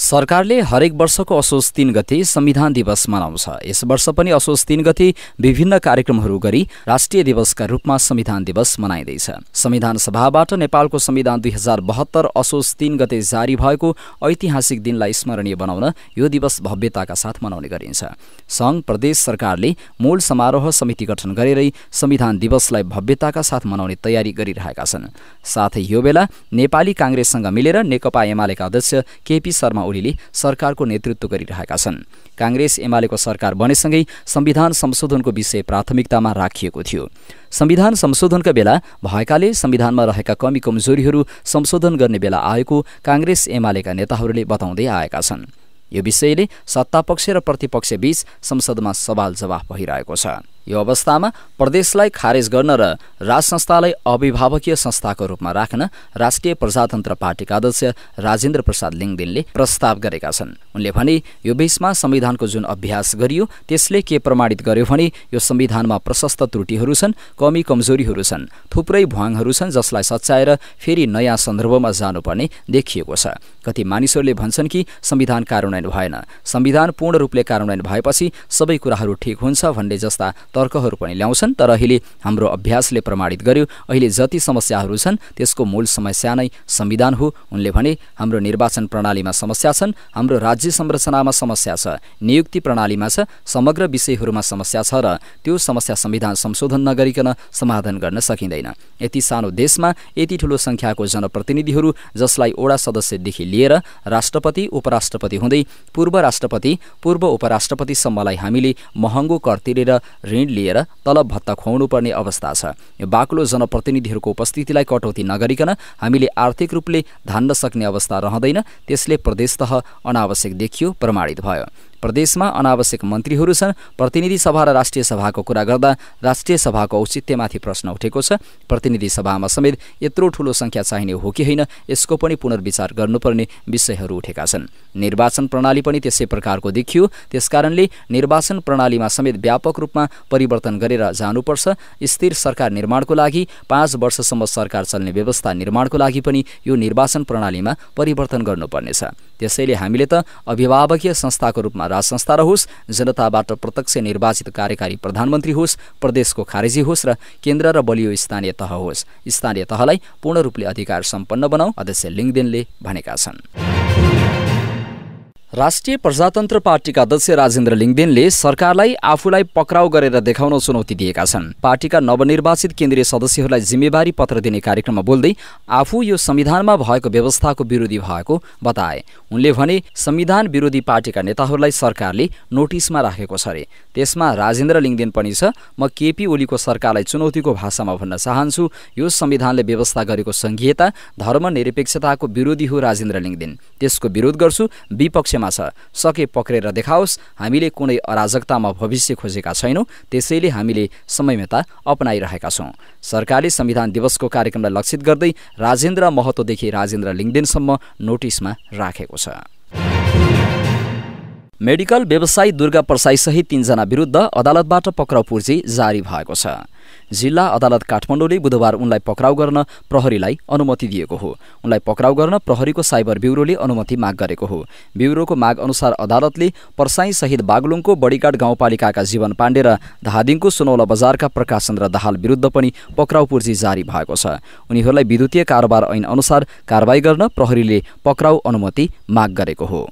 सरकारले हरेक वर्षको असोज तीन गते संविधान दिवस मनाउँछ यस वर्ष पनि असोज तीन गते विभिन्न कार्यक्रमहरू गरी राष्ट्रिय दिवसका रूपमा संविधान दिवस मनाइँदैछ संविधान सभाबाट नेपालको संविधान दुई हजार बहत्तर असोज तीन गते जारी भएको ऐतिहासिक दिनलाई स्मरणीय बनाउन यो दिवस भव्यताका साथ मनाउने गरिन्छ सङ्घ प्रदेश सरकारले मूल समारोह समिति गठन गरेरै संविधान दिवसलाई भव्यताका साथ मनाउने तयारी गरिरहेका छन् साथै यो बेला नेपाली काङ्ग्रेससँग मिलेर नेकपा एमालेका अध्यक्ष केपी शर्मा शर्मा ओलीले सरकारको नेतृत्व गरिरहेका छन् काङ्ग्रेस एमालेको सरकार बनेसँगै संविधान संशोधनको विषय प्राथमिकतामा राखिएको थियो संविधान संशोधनका बेला भएकाले संविधानमा रहेका कमी कमजोरीहरू संशोधन गर्ने बेला आएको काङ्ग्रेस एमालेका नेताहरूले बताउँदै आएका छन् यो विषयले सत्तापक्ष र प्रतिपक्षबीच संसदमा सवाल जवाफ भइरहेको छ यो अवस्थामा प्रदेशलाई खारेज गर्न र राज संस्थालाई अभिभावकीय संस्थाको रूपमा राख्न राष्ट्रिय प्रजातन्त्र पार्टीका अध्यक्ष राजेन्द्र प्रसाद लिङदेनले प्रस्ताव गरेका छन् उनले भने यो बीचमा संविधानको जुन अभ्यास गरियो त्यसले के प्रमाणित गर्यो भने यो संविधानमा प्रशस्त त्रुटिहरू छन् कमी कमजोरीहरू छन् थुप्रै भ्वाङहरू छन् जसलाई सच्याएर फेरि नयाँ सन्दर्भमा जानुपर्ने देखिएको छ कति मानिसहरूले भन्छन् कि संविधान कार्यान्वयन भएन संविधान पूर्ण रूपले कार्यान्वयन भएपछि सबै कुराहरू ठिक हुन्छ भन्ने जस्ता तर्कहरू पनि ल्याउँछन् तर अहिले हाम्रो अभ्यासले प्रमाणित गर्यो अहिले जति समस्याहरू छन् त्यसको मूल समस्या नै संविधान हो उनले भने हाम्रो निर्वाचन प्रणालीमा समस्या छन् हाम्रो राज्य संरचनामा समस्या छ नियुक्ति प्रणालीमा छ समग्र विषयहरूमा समस्या छ र त्यो समस्या संविधान संशोधन नगरिकन समाधान गर्न सकिँदैन यति सानो देशमा यति ठुलो सङ्ख्याको जनप्रतिनिधिहरू जसलाई ओडा सदस्यदेखि लिएर राष्ट्रपति उपराष्ट्रपति हुँदै पूर्व राष्ट्रपति पूर्व उपराष्ट्रपतिसम्मलाई हामीले महँगो कर तिरेर ऋण ऋण लिएर तलब भत्ता पर्ने अवस्था छ यो बाक्लो जनप्रतिनिधिहरूको उपस्थितिलाई कटौती नगरिकन हामीले आर्थिक रूपले धान्न सक्ने अवस्था रहँदैन त्यसले तह अनावश्यक देखियो प्रमाणित भयो प्रदेशमा अनावश्यक मन्त्रीहरू छन् प्रतिनिधि सभा र राष्ट्रिय सभाको कुरा गर्दा राष्ट्रिय सभाको औचित्यमाथि प्रश्न उठेको छ प्रतिनिधि सभामा समेत यत्रो ठूलो सङ्ख्या चाहिने हो कि होइन यसको पनि पुनर्विचार गर्नुपर्ने विषयहरू उठेका छन् निर्वाचन प्रणाली पनि त्यसै प्रकारको देखियो त्यसकारणले निर्वाचन प्रणालीमा समेत व्यापक रूपमा परिवर्तन गरेर जानुपर्छ स्थिर सरकार निर्माणको लागि पाँच वर्षसम्म सरकार चल्ने व्यवस्था निर्माणको लागि पनि यो निर्वाचन प्रणालीमा परिवर्तन गर्नुपर्नेछ त्यसैले हामीले त अभिभावकीय संस्थाको रूपमा राज संस्था रहोस् जनताबाट प्रत्यक्ष निर्वाचित कार्यकारी प्रधानमन्त्री होस् प्रदेशको खारेजी होस् र केन्द्र र बलियो स्थानीय तह होस् स्थानीय तहलाई पूर्ण रूपले अधिकार सम्पन्न बनाऊ अध्यक्ष लिङदेनले भनेका छन् राष्ट्रिय प्रजातन्त्र पार्टीका अध्यक्ष राजेन्द्र लिङ्गदेनले सरकारलाई आफूलाई पक्राउ गरेर देखाउन चुनौती दिएका छन् पार्टीका नवनिर्वाचित केन्द्रीय सदस्यहरूलाई जिम्मेवारी पत्र दिने कार्यक्रममा बोल्दै आफू यो संविधानमा भएको व्यवस्थाको विरोधी भएको बताए उनले भने संविधान विरोधी पार्टीका नेताहरूलाई सरकारले नोटिसमा राखेको छ अरे त्यसमा राजेन्द्र लिङ्गदेन पनि छ म केपी ओलीको सरकारलाई चुनौतीको भाषामा भन्न चाहन्छु यो संविधानले व्यवस्था गरेको सङ्घीयता धर्मनिरपेक्षताको विरोधी हो राजेन्द्र लिङ्गदेन त्यसको विरोध गर्छु विपक्ष विषयमा सके पक्रेर देखाओस् हामीले कुनै अराजकतामा भविष्य खोजेका छैनौँ त्यसैले हामीले समयमता अपनाइरहेका छौँ सरकारले संविधान दिवसको कार्यक्रमलाई लक्षित गर्दै राजेन्द्र महतोदेखि राजेन्द्र लिङ्गदेनसम्म नोटिसमा राखेको छ मेडिकल व्यवसायी दुर्गा प्रसाईसहित तीनजना विरुद्ध अदालतबाट पक्राउ पूर्जी जारी भएको छ जिल्ला अदालत काठमाडौँले बुधबार उनलाई पक्राउ गर्न प्रहरीलाई अनुमति दिएको हो उनलाई पक्राउ गर्न प्रहरीको साइबर ब्युरोले अनुमति माग गरेको हो ब्युरोको माग अनुसार अदालतले पर्साई सहित बागलुङको बडीघाट गाउँपालिकाका जीवन पाण्डे र धादिङको सुनौला बजारका प्रकाश चन्द्र दाहाल विरुद्ध पनि पक्राउ पूर्जी जारी भएको छ उनीहरूलाई विद्युतीय कारोबार ऐन अनुसार कारवाही गर्न प्रहरीले पक्राउ अनुमति माग गरेको हो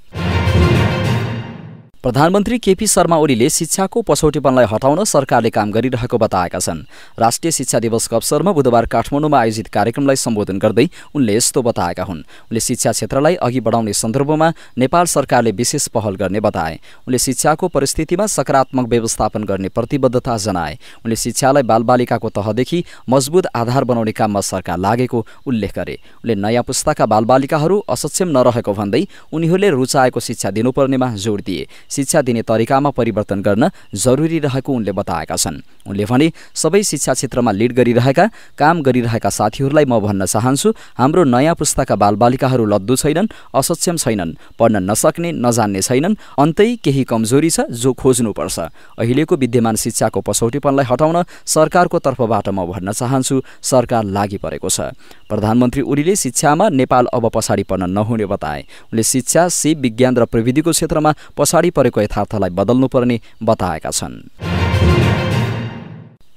प्रधानमन्त्री केपी शर्मा ओलीले शिक्षाको पछौटेपनलाई हटाउन सरकारले काम गरिरहेको बताएका छन् राष्ट्रिय शिक्षा दिवसको अवसरमा बुधबार काठमाडौँमा आयोजित कार्यक्रमलाई सम्बोधन गर्दै उनले यस्तो बताएका हुन् उनले शिक्षा क्षेत्रलाई अघि बढाउने सन्दर्भमा नेपाल सरकारले विशेष पहल गर्ने बताए उनले शिक्षाको परिस्थितिमा सकारात्मक व्यवस्थापन गर्ने प्रतिबद्धता जनाए उनले शिक्षालाई बालबालिकाको तहदेखि मजबुत आधार बनाउने काममा सरकार लागेको उल्लेख गरे उनले नयाँ पुस्ताका बालबालिकाहरू असक्षम नरहेको भन्दै उनीहरूले रुचाएको शिक्षा दिनुपर्नेमा जोड दिए शिक्षा दिने तरिकामा परिवर्तन गर्न जरुरी रहेको उनले बताएका छन् उनले भने सबै शिक्षा क्षेत्रमा लिड गरिरहेका काम गरिरहेका साथीहरूलाई म भन्न चाहन्छु हाम्रो नयाँ पुस्ताका बालबालिकाहरू लद्दु छैनन् असक्षम छैनन् पढ्न नसक्ने नजान्ने छैनन् अन्तै केही कमजोरी छ जो खोज्नुपर्छ अहिलेको विद्यमान शिक्षाको पछौटेपनलाई हटाउन सरकारको तर्फबाट म भन्न चाहन्छु सरकार लागि परेको छ प्रधानमन्त्री ओलीले शिक्षामा नेपाल अब पछाडि पर्न नहुने बताए उनले शिक्षा सिप विज्ञान र प्रविधिको क्षेत्रमा पछाडि परेको यथार्थलाई बदल्नुपर्ने बताएका छन्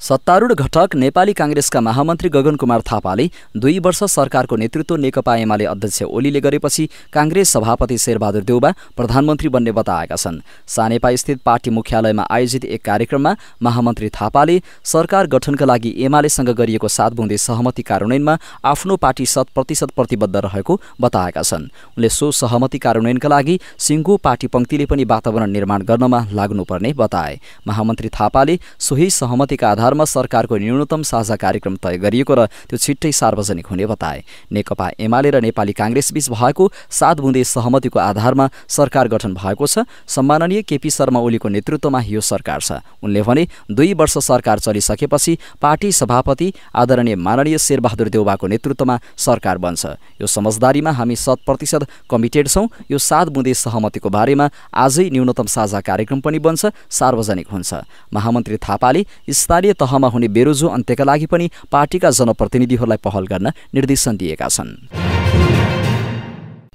सत्तारूढ घटक नेपाली काङ्ग्रेसका महामन्त्री गगन कुमार थापाले दुई वर्ष सरकारको नेतृत्व नेकपा एमाले अध्यक्ष ओलीले गरेपछि काङ्ग्रेस सभापति शेरबहादुर देउबा प्रधानमन्त्री बन्ने बताएका छन् सानेपास्थित पार्टी मुख्यालयमा आयोजित एक कार्यक्रममा महामन्त्री थापाले सरकार गठनका लागि एमालेसँग गरिएको सात बुँदे सहमति कार्यान्वयनमा आफ्नो पार्टी शत प्रतिशत प्रतिबद्ध रहेको बताएका छन् उनले सो सहमति कार्यान्वयनका लागि सिङ्गो पार्टी पङ्क्तिले पनि वातावरण निर्माण गर्नमा लाग्नुपर्ने बताए महामन्त्री थापाले सोही सहमतिका आधार आधारमा सरकारको न्यूनतम साझा कार्यक्रम तय गरिएको र त्यो छिट्टै सार्वजनिक हुने बताए नेकपा एमाले र नेपाली काङ्ग्रेसबीच भएको सात बुँदे सहमतिको आधारमा सरकार गठन भएको छ सम्माननीय केपी शर्मा ओलीको नेतृत्वमा यो सरकार छ उनले भने दुई वर्ष सरकार चलिसकेपछि पार्टी सभापति आदरणीय माननीय शेरबहादुर देउबाको नेतृत्वमा सरकार बन्छ यो समझदारीमा हामी शत प्रतिशत कमिटेड छौँ यो सात बुँदे सहमतिको बारेमा आजै न्यूनतम साझा कार्यक्रम पनि बन्छ सार्वजनिक हुन्छ महामन्त्री थापाले स्थानीय तहमा हुने बेरोजो अन्त्यका लागि पनि पार्टीका जनप्रतिनिधिहरूलाई पहल गर्न निर्देशन दिएका छन्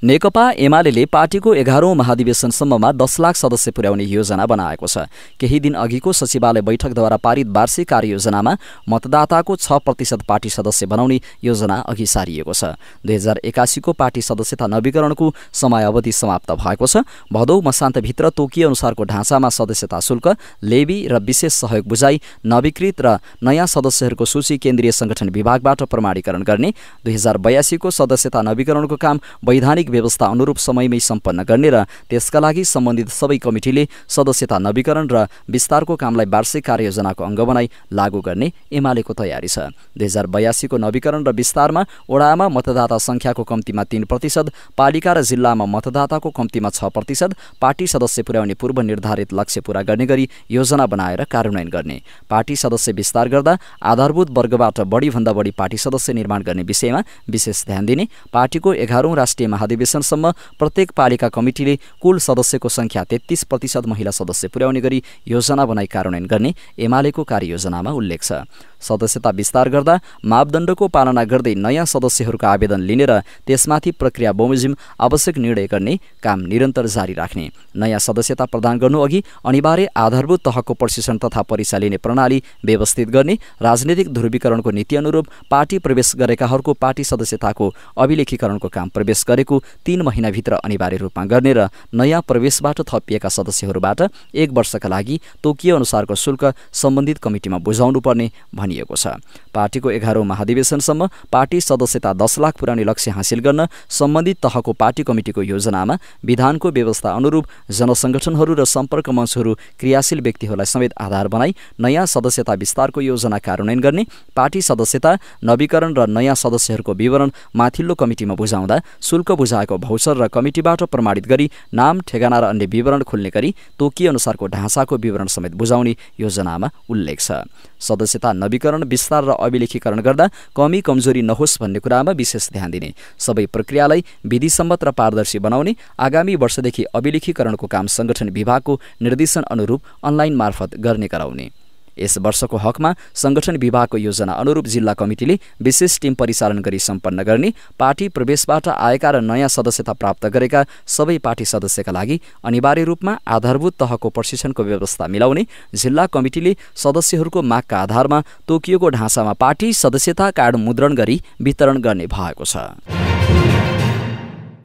नेकपा एमाले पार्टीको एघारौं महाधिवेशनसम्ममा दस लाख सदस्य पुर्याउने योजना बनाएको छ केही दिन अघिको सचिवालय बैठकद्वारा पारित वार्षिक कार्ययोजनामा मतदाताको छ प्रतिशत पार्टी सदस्य बनाउने योजना अघि सारिएको छ दुई हजार एकासीको पार्टी सदस्यता नवीकरणको समयावधि समाप्त भएको छ भदौ मसान्तभित्र अनुसारको ढाँचामा सदस्यता शुल्क लेबी र विशेष सहयोग बुझाइ नवीकृत र नयाँ सदस्यहरूको सूची केन्द्रीय सङ्गठन विभागबाट प्रमाणीकरण गर्ने दुई हजार बयासीको सदस्यता नवीकरणको काम वैधानिक आर्थिक व्यवस्था अनुरूप समयमै सम्पन्न गर्ने र त्यसका लागि सम्बन्धित सबै कमिटीले सदस्यता नवीकरण र विस्तारको कामलाई वार्षिक कार्ययोजनाको अङ्ग बनाई लागू गर्ने एमालेको तयारी छ दुई हजार बयासीको नवीकरण र विस्तारमा ओडामा मतदाता सङ्ख्याको कम्तीमा तीन प्रतिशत पालिका र जिल्लामा मतदाताको कम्तीमा छ प्रतिशत पार्टी सदस्य पुर्याउने पूर्व निर्धारित लक्ष्य पूरा गर्ने गरी योजना बनाएर कार्यान्वयन गर्ने पार्टी सदस्य विस्तार गर्दा आधारभूत वर्गबाट बढीभन्दा बढी पार्टी सदस्य निर्माण गर्ने विषयमा विशेष ध्यान दिने पार्टीको एघारौँ राष्ट्रिय महाधिवेशन अधिवेशनसम्म प्रत्येक पालिका कमिटीले कुल सदस्यको सङ्ख्या तेत्तिस प्रतिशत महिला सदस्य पुर्याउने गरी योजना बनाई कार्यान्वयन गर्ने एमालेको कार्ययोजनामा उल्लेख छ सदस्यता विस्तार गर्दा मापदण्डको पालना गर्दै नयाँ सदस्यहरूको आवेदन लिने र त्यसमाथि प्रक्रिया बमोजिम आवश्यक निर्णय गर्ने काम निरन्तर जारी राख्ने नयाँ सदस्यता प्रदान गर्नुअघि अनिवार्य आधारभूत तहको प्रशिक्षण तथा परीक्षा लिने प्रणाली व्यवस्थित गर्ने राजनैतिक ध्रुवीकरणको नीति अनुरूप पार्टी प्रवेश गरेकाहरूको पार्टी सदस्यताको अभिलेखीकरणको काम प्रवेश गरेको तीन महिनाभित्र अनिवार्य रूपमा गर्ने र नयाँ प्रवेशबाट थपिएका सदस्यहरूबाट एक वर्षका लागि तोकिएअनुसारको अनुसारको शुल्क सम्बन्धित कमिटीमा बुझाउनुपर्ने भन्ने भनिएको छ पार्टीको एघारौँ महाधिवेशनसम्म पार्टी सदस्यता दस लाख पुर्याउने लक्ष्य हासिल गर्न सम्बन्धित तहको पार्टी कमिटीको योजनामा विधानको व्यवस्था अनुरूप जनसङ्गठनहरू र सम्पर्क मञ्चहरू क्रियाशील व्यक्तिहरूलाई समेत आधार बनाई नयाँ सदस्यता विस्तारको योजना कार्यान्वयन गर्ने पार्टी सदस्यता नवीकरण र नयाँ सदस्यहरूको विवरण माथिल्लो कमिटीमा बुझाउँदा शुल्क बुझाएको भौचर र कमिटीबाट प्रमाणित गरी नाम ठेगाना र अन्य विवरण खुल्ने गरी तोकिएअनुसारको ढाँचाको विवरण समेत बुझाउने योजनामा उल्लेख छ सदस्यता नवीकरण करण विस्तार र अभिलेखीकरण गर्दा कमी कमजोरी नहोस् भन्ने कुरामा विशेष ध्यान दिने सबै प्रक्रियालाई विधिसम्मत र पारदर्शी बनाउने आगामी वर्षदेखि अभिलेखीकरणको काम संगठन विभागको निर्देशन अनुरूप अनलाइन मार्फत गर्ने गराउने यस वर्षको हकमा संगठन विभागको योजना अनुरूप जिल्ला कमिटीले विशेष टिम परिचालन गरी सम्पन्न गर्ने पार्टी प्रवेशबाट आएका र नयाँ सदस्यता प्राप्त गरेका सबै पार्टी सदस्यका लागि अनिवार्य रूपमा आधारभूत तहको प्रशिक्षणको व्यवस्था मिलाउने जिल्ला कमिटीले सदस्यहरूको मागका आधारमा तोकिएको ढाँचामा पार्टी सदस्यता कार्ड मुद्रण गरी वितरण गर्ने भएको छ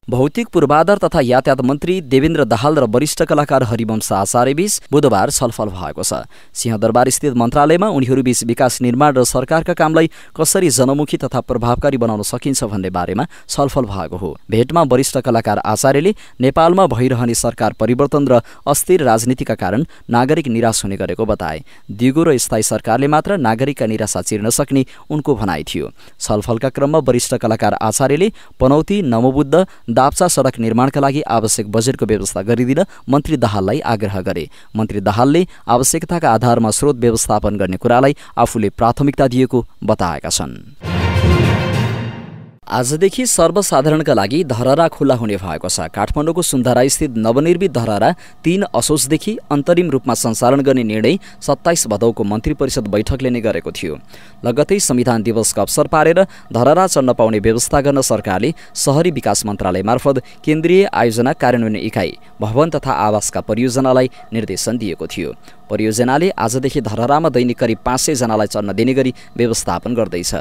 भौतिक पूर्वाधार तथा यातायात मन्त्री देवेन्द्र दाहाल र वरिष्ठ कलाकार हरिवंश आचार्यबीच बुधबार छलफल भएको छ सिंहदरबार स्थित मन्त्रालयमा उनीहरूबीच विकास निर्माण र सरकारका कामलाई कसरी जनमुखी तथा प्रभावकारी बनाउन सकिन्छ भन्ने बारेमा छलफल भएको हो भेटमा वरिष्ठ कलाकार आचार्यले नेपालमा भइरहने सरकार परिवर्तन र अस्थिर राजनीतिका कारण नागरिक निराश हुने गरेको बताए दिगो र स्थायी सरकारले मात्र नागरिकका निराशा चिर्न सक्ने उनको भनाइ थियो छलफलका क्रममा वरिष्ठ कलाकार आचार्यले पनौती नमोबुद्ध दाप्चा सडक निर्माणका लागि आवश्यक बजेटको व्यवस्था गरिदिन मन्त्री दाहाललाई आग्रह गरे मन्त्री दाहालले आवश्यकताका आधारमा स्रोत व्यवस्थापन गर्ने कुरालाई आफूले प्राथमिकता दिएको बताएका छन् आजदेखि सर्वसाधारणका लागि धरहरा खुल्ला हुने भएको छ काठमाडौँको सुन्धारास्थित नवनिर्मित धरहरा तीन असोजदेखि अन्तरिम रूपमा सञ्चालन गर्ने निर्णय सत्ताइस भदौको मन्त्री परिषद बैठकले नै गरेको थियो लगतै संविधान दिवसको अवसर पारेर धरहरा चढ्न पाउने व्यवस्था गर्न सरकारले सहरी विकास मन्त्रालय मार्फत केन्द्रीय आयोजना कार्यान्वयन इकाइ भवन तथा आवासका परियोजनालाई निर्देशन दिएको थियो परियोजनाले आजदेखि धरहरामा दैनिक करिब पाँच सयजनालाई चढ्न दिने गरी व्यवस्थापन गर्दैछ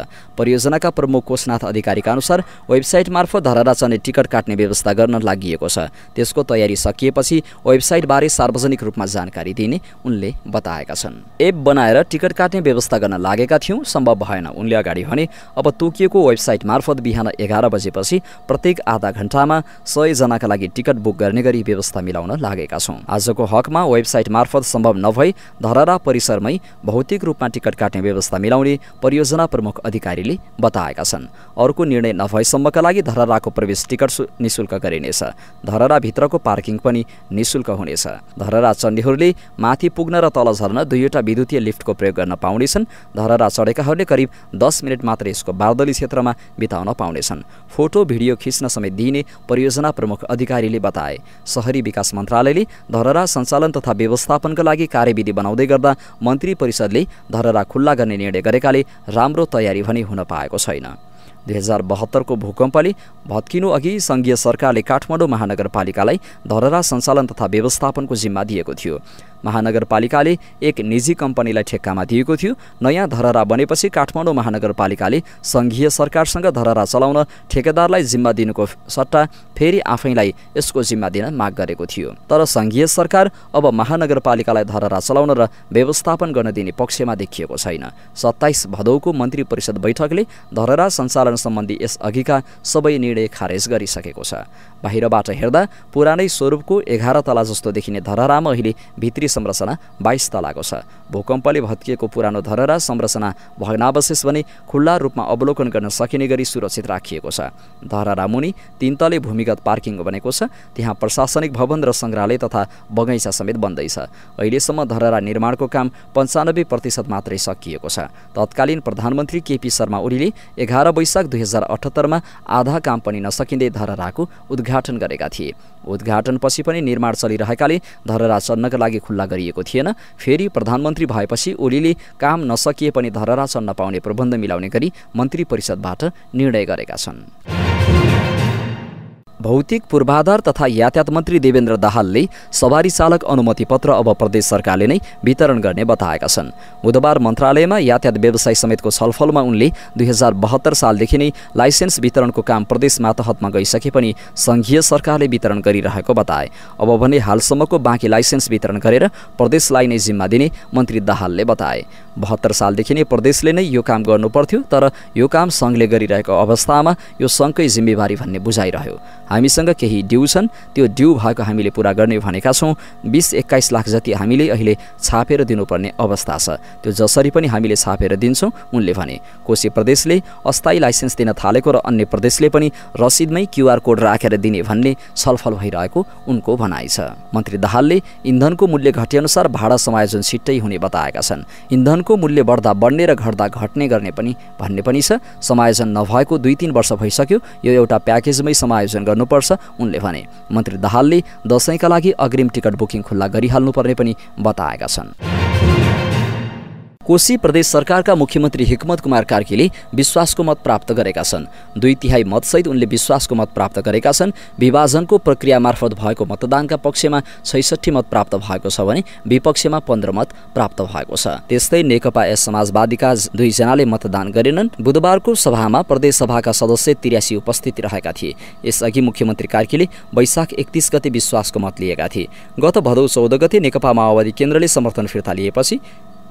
परियोजनाका प्रमुख कोषनाथ अधिकारीका अनुसार वेबसाइट मार्फत धरारा धराराचने टिकट काट्ने व्यवस्था गर्न लागि छ त्यसको तयारी सकिएपछि वेबसाइटबारे सार्वजनिक रूपमा जानकारी दिने उनले बताएका छन् एप बनाएर टिकट काट्ने व्यवस्था गर्न लागेका थियौँ सम्भव भएन उनले अगाडि भने अब तोकिएको वेबसाइट मार्फत बिहान एघार बजेपछि प्रत्येक आधा घण्टामा सयजनाका लागि टिकट बुक गर्ने गरी व्यवस्था मिलाउन लागेका छौँ आजको हकमा वेबसाइट मार्फत सम्भव नभई धरारा परिसरमै भौतिक रूपमा टिकट काट्ने व्यवस्था मिलाउने परियोजना प्रमुख अधिकारीले बताएका छन् अर्को निर्णय निर्णय नभएसम्मका लागि धरहराको प्रवेश टिकट निशुल्क गरिनेछ धरहराभित्रको पार्किङ पनि निशुल्क हुनेछ धरहरा चण्डीहरूले माथि पुग्न र तल झर्न दुईवटा विद्युतीय लिफ्टको प्रयोग गर्न पाउनेछन् धरहरा चढेकाहरूले करिब दस मिनट मात्र यसको बारदली क्षेत्रमा बिताउन पाउनेछन् फोटो भिडियो खिच्न समेत दिइने परियोजना प्रमुख अधिकारीले बताए सहरी विकास मन्त्रालयले धरहरा सञ्चालन तथा व्यवस्थापनका लागि कार्यविधि बनाउँदै गर्दा मन्त्री परिषदले धरहरा खुल्ला गर्ने निर्णय गरेकाले राम्रो तयारी भनी हुन पाएको छैन दुई हजार बहत्तरको भूकम्पले भत्किनु अघि सङ्घीय सरकारले काठमाडौँ महानगरपालिकालाई धरहरा सञ्चालन तथा व्यवस्थापनको जिम्मा दिएको थियो महानगरपालिकाले एक निजी कम्पनीलाई ठेक्कामा दिएको थियो नयाँ धरहरा बनेपछि काठमाडौँ महानगरपालिकाले सङ्घीय सरकारसँग धरहरा चलाउन ठेकेदारलाई जिम्मा दिनुको सट्टा फेरि आफैलाई यसको जिम्मा दिन माग गरेको थियो तर सङ्घीय सरकार अब महानगरपालिकालाई धरहरा चलाउन र व्यवस्थापन गर्न दिने पक्षमा देखिएको छैन सत्ताइस भदौको मन्त्री परिषद बैठकले धरहरा सञ्चालन सम्बन्धी यसअघिका सबै निर्णय खारेज गरिसकेको छ बाहिरबाट हेर्दा पुरानै स्वरूपको एघार तला जस्तो देखिने धरहरामा अहिले भित्री संरचना बाइस तलाको छ भूकम्पले भत्किएको पुरानो धरहरा संरचना भग्नावशेष भने खुल्ला रूपमा अवलोकन गर्न सकिने गरी सुरक्षित राखिएको छ धरहरा मुनि तिन तले भूमिगत पार्किङ बनेको छ त्यहाँ प्रशासनिक भवन र सङ्ग्रहालय तथा बगैँचा समेत बन्दैछ अहिलेसम्म धरहरा निर्माणको काम पन्चानब्बे प्रतिशत मात्रै सकिएको छ तत्कालीन प्रधानमन्त्री केपी शर्मा ओलीले एघार वैशाख दुई हजार अठहत्तरमा आधा काम पनि नसकिँदै धरहराको उद्घाटन गरेका थिए उद्घाटनपछि पनि निर्माण चलिरहेकाले धरहरा चढ्नका लागि खुल्ला गरिएको थिएन फेरि प्रधानमन्त्री भएपछि ओलीले काम नसकिए पनि धरहरा चढ्न पाउने प्रबन्ध मिलाउने गरी मन्त्री परिषदबाट निर्णय गरेका छन् भौतिक पूर्वाधार तथा यातायात मन्त्री देवेन्द्र दाहालले सवारी चालक अनुमति पत्र अब प्रदेश सरकारले नै वितरण गर्ने बताएका छन् बुधबार मन्त्रालयमा यातायात व्यवसाय समेतको छलफलमा उनले दुई हजार बहत्तर सालदेखि नै लाइसेन्स वितरणको काम प्रदेश मातहतमा गइसके पनि सङ्घीय सरकारले वितरण गरिरहेको बताए अब भने हालसम्मको बाँकी लाइसेन्स वितरण गरेर प्रदेशलाई नै जिम्मा दिने मन्त्री दाहालले बताए बहत्तर सालदेखि नै प्रदेशले नै यो काम गर्नुपर्थ्यो तर यो काम सङ्घले गरिरहेको अवस्थामा यो सङ्घकै जिम्मेवारी भन्ने बुझाइरह्यो हामीसँग केही ड्यु छन् त्यो ड्यु भएको हामीले पुरा गर्ने भनेका छौँ बिस एक्काइस लाख जति हामीले अहिले छापेर दिनुपर्ने अवस्था छ त्यो जसरी पनि हामीले छापेर दिन्छौँ उनले भने कोशी प्रदेशले अस्थायी लाइसेन्स दिन थालेको र अन्य प्रदेशले पनि रसिदमै क्युआर कोड राखेर दिने भन्ने छलफल भइरहेको उनको भनाइ छ मन्त्री दाहालले इन्धनको मूल्य घटेअनुसार भाडा समायोजन छिट्टै हुने बताएका छन् इन्धनको मूल्य बढ्दा बढ्ने र घट्दा घट्ने गर्ने पनि भन्ने पनि छ समायोजन नभएको दुई तिन वर्ष भइसक्यो यो एउटा प्याकेजमै समायोजन गर्नुपर्छ उनले भने मन्त्री दाहालले दसैँका लागि अग्रिम टिकट बुकिङ खुल्ला गरिहाल्नुपर्ने पनि बताएका छन् कोशी प्रदेश सरकारका मुख्यमन्त्री हिक्मत कुमार कार्कीले विश्वासको मत प्राप्त गरेका छन् दुई तिहाई मतसहित उनले विश्वासको मत प्राप्त गरेका छन् विभाजनको प्रक्रिया मार्फत भएको मतदानका पक्षमा छैसठी मत प्राप्त भएको छ भने विपक्षमा पन्ध्र मत प्राप्त भएको छ त्यस्तै नेकपा एस समाजवादीका दुईजनाले मतदान गरेनन् बुधबारको सभामा प्रदेश सभाका सदस्य त्रियासी उपस्थित रहेका थिए यसअघि मुख्यमन्त्री कार्कीले वैशाख एकतिस गते विश्वासको मत लिएका थिए गत भदौ चौध गते नेकपा माओवादी केन्द्रले समर्थन फिर्ता लिएपछि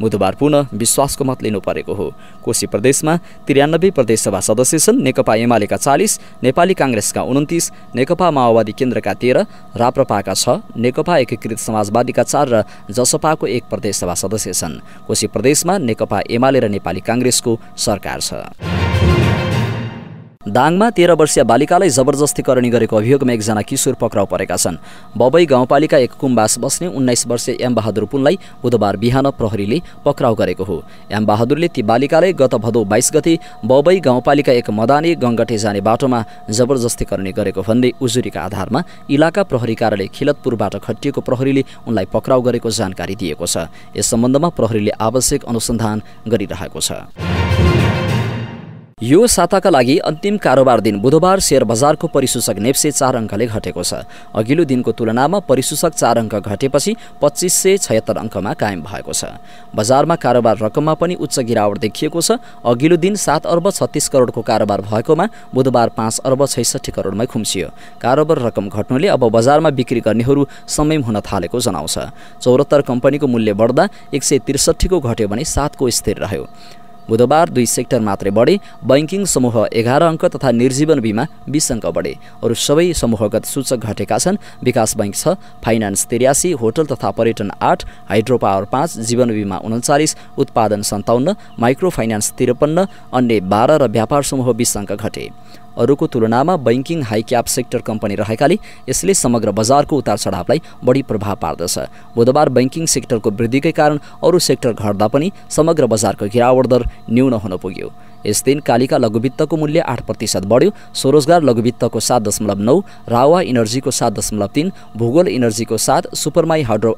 बुधबार पुनः विश्वासको मत लिनु परेको हो कोशी प्रदेशमा त्रियानब्बे प्रदेशसभा सदस्य छन् नेकपा एमालेका चालिस नेपाली काङ्ग्रेसका उन्तिस नेकपा माओवादी केन्द्रका तेह्र राप्रपाका छ नेकपा एकीकृत समाजवादीका चार र जसपाको एक प्रदेशसभा सदस्य छन् कोशी प्रदेशमा नेकपा एमाले र नेपाली काङ्ग्रेसको सरकार छ दाङमा तेह्र वर्षीय बालिकालाई जबरजस्ती गरेको अभियोगमा एकजना किशोर पक्राउ परेका छन् बबई गाउँपालिका एक कुम्बास बस्ने उन्नाइस वर्षीय एमबहादुर पुनलाई बुधबार बिहान प्रहरीले पक्राउ गरेको हो एमबहादुरले ती बालिकालाई गत भदौ बाइस गते बबई गाउँपालिका एक मदानी गङ्गटे जाने बाटोमा जबरजस्ती गरेको भन्दै उजुरीका आधारमा इलाका प्रहरी कार्यालय खिलतपुरबाट खटिएको प्रहरीले उनलाई पक्राउ गरेको जानकारी दिएको छ यस सम्बन्धमा प्रहरीले आवश्यक अनुसन्धान गरिरहेको छ यो साताका लागि अन्तिम कारोबार दिन बुधबार सेयर बजारको परिसूचक नेप्से चार अङ्कले घटेको छ अघिल्लो दिनको तुलनामा परिसूचक चार अङ्क घटेपछि पच्चिस सय छयत्तर अङ्कमा कायम भएको छ बजारमा कारोबार रकममा पनि उच्च गिरावट देखिएको छ अघिल्लो दिन सात अर्ब छत्तिस करोडको कारोबार भएकोमा बुधबार पाँच अर्ब छैसठी करोडमै खुम्सियो कारोबार रकम घट्नुले अब बजारमा बिक्री गर्नेहरू समय हुन थालेको जनाउँछ चौरात्तर कम्पनीको मूल्य बढ्दा एक सय त्रिसठीको घट्यो भने सातको स्थिर रह्यो बुधबार दुई सेक्टर मात्रै बढे बैङ्किङ समूह एघार अङ्क तथा निर्जीवन बिमा बिस अङ्क बढे अरू सबै समूहगत सूचक घटेका छन् विकास बैङ्क छ फाइनान्स त्रियासी होटल तथा पर्यटन आठ हाइड्रो पावर पाँच जीवन बिमा उन्चालिस उत्पादन सन्ताउन्न माइक्रो फाइनान्स त्रिपन्न अन्य बाह्र र व्यापार समूह बिस अङ्क घटे अरूको तुलनामा banking high cap sector company रहेकाले यसले समग्र बजारको उतार चढावलाई बढी प्रभाव पार्दछ बुधबार बैङ्किङ सेक्टरको वृद्धिकै कारण अरू सेक्टर घट्दा पनि समग्र बजारको गिरावट दर न्यून हुन पुग्यो यस दिन कालिका लघुवित्तको मूल्य आठ प्रतिशत बढ्यो स्वरोजगार लघुवित्तको सात दशमलव नौ रावा इनर्जीको सात दशमलव तिन भूगोल इनर्जीको सात सुपरमाई हाइड्रो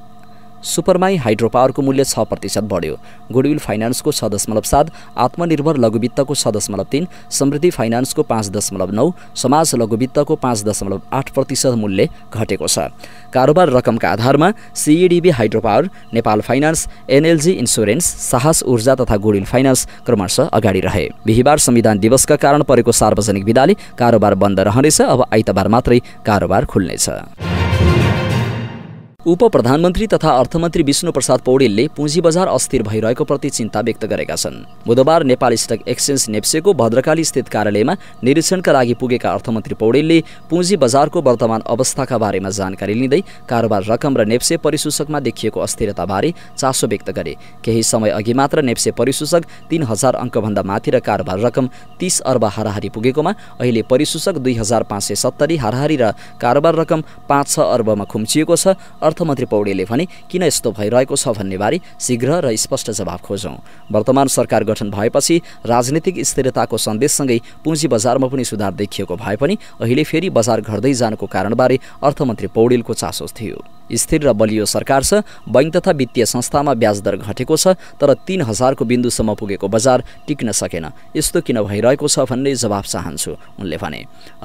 सुपरमाई हाइड्रो पावरको मूल्य छ प्रतिशत बढ्यो गुडविल फाइनान्सको छ दशमलव सात आत्मनिर्भर लघुवित्तको छ दशमलव तिन समृद्धि फाइनान्सको पाँच दशमलव नौ समाज लघुवित्तको पाँच दशमलव आठ प्रतिशत मूल्य घटेको छ कारोबार रकमका आधारमा CEDB hydro power Nepal finance NLG insurance Sahas Urja तथा गुडविल फाइनान्स क्रमशः अगाडि रहे बिहिबार संविधान दिवसका कारण परेको सार्वजनिक विधाले कारोबार बन्द रहनेछ अब आइतबार मात्रै कारोबार खुल्नेछ उप प्रधानमन्त्री तथा अर्थमन्त्री विष्णुप्रसाद पौडेलले पुँजी बजार अस्थिर भइरहेको प्रति चिन्ता व्यक्त गरेका छन् बुधबार नेपाल स्टक एक्सचेन्ज नेप्सेको भद्रकाली स्थित कार्यालयमा निरीक्षणका लागि पुगेका अर्थमन्त्री पौडेलले पुँजी बजारको वर्तमान अवस्थाका बारेमा जानकारी लिँदै कारोबार रकम र नेप्से परिसूचकमा देखिएको अस्थिरताबारे चासो व्यक्त गरे केही समय अघि मात्र नेप्से परिसूचक तीन हजार अङ्कभन्दा माथि र कारोबार रकम तीस अर्ब हाराहारी पुगेकोमा अहिले परिसूचक दुई हजार पाँच सय सत्तरी हाराहारी र कारोबार रकम पाँच छ अर्बमा खुम्चिएको छ अर्थमन्त्री पौडेलले भने किन यस्तो भइरहेको छ भन्नेबारे शीघ्र र स्पष्ट जवाब खोजौँ वर्तमान सरकार गठन भएपछि राजनीतिक स्थिरताको सन्देशसँगै पुँजी बजारमा पनि सुधार देखिएको भए पनि अहिले फेरि बजार घट्दै जानुको कारणबारे अर्थमन्त्री पौडेलको चासो थियो स्थिर र बलियो सरकार छ बैङ्क तथा वित्तीय संस्थामा ब्याजदर घटेको छ तर तीन हजारको बिन्दुसम्म पुगेको बजार टिक्न सकेन यस्तो किन भइरहेको छ भन्ने जवाब चाहन्छु उनले भने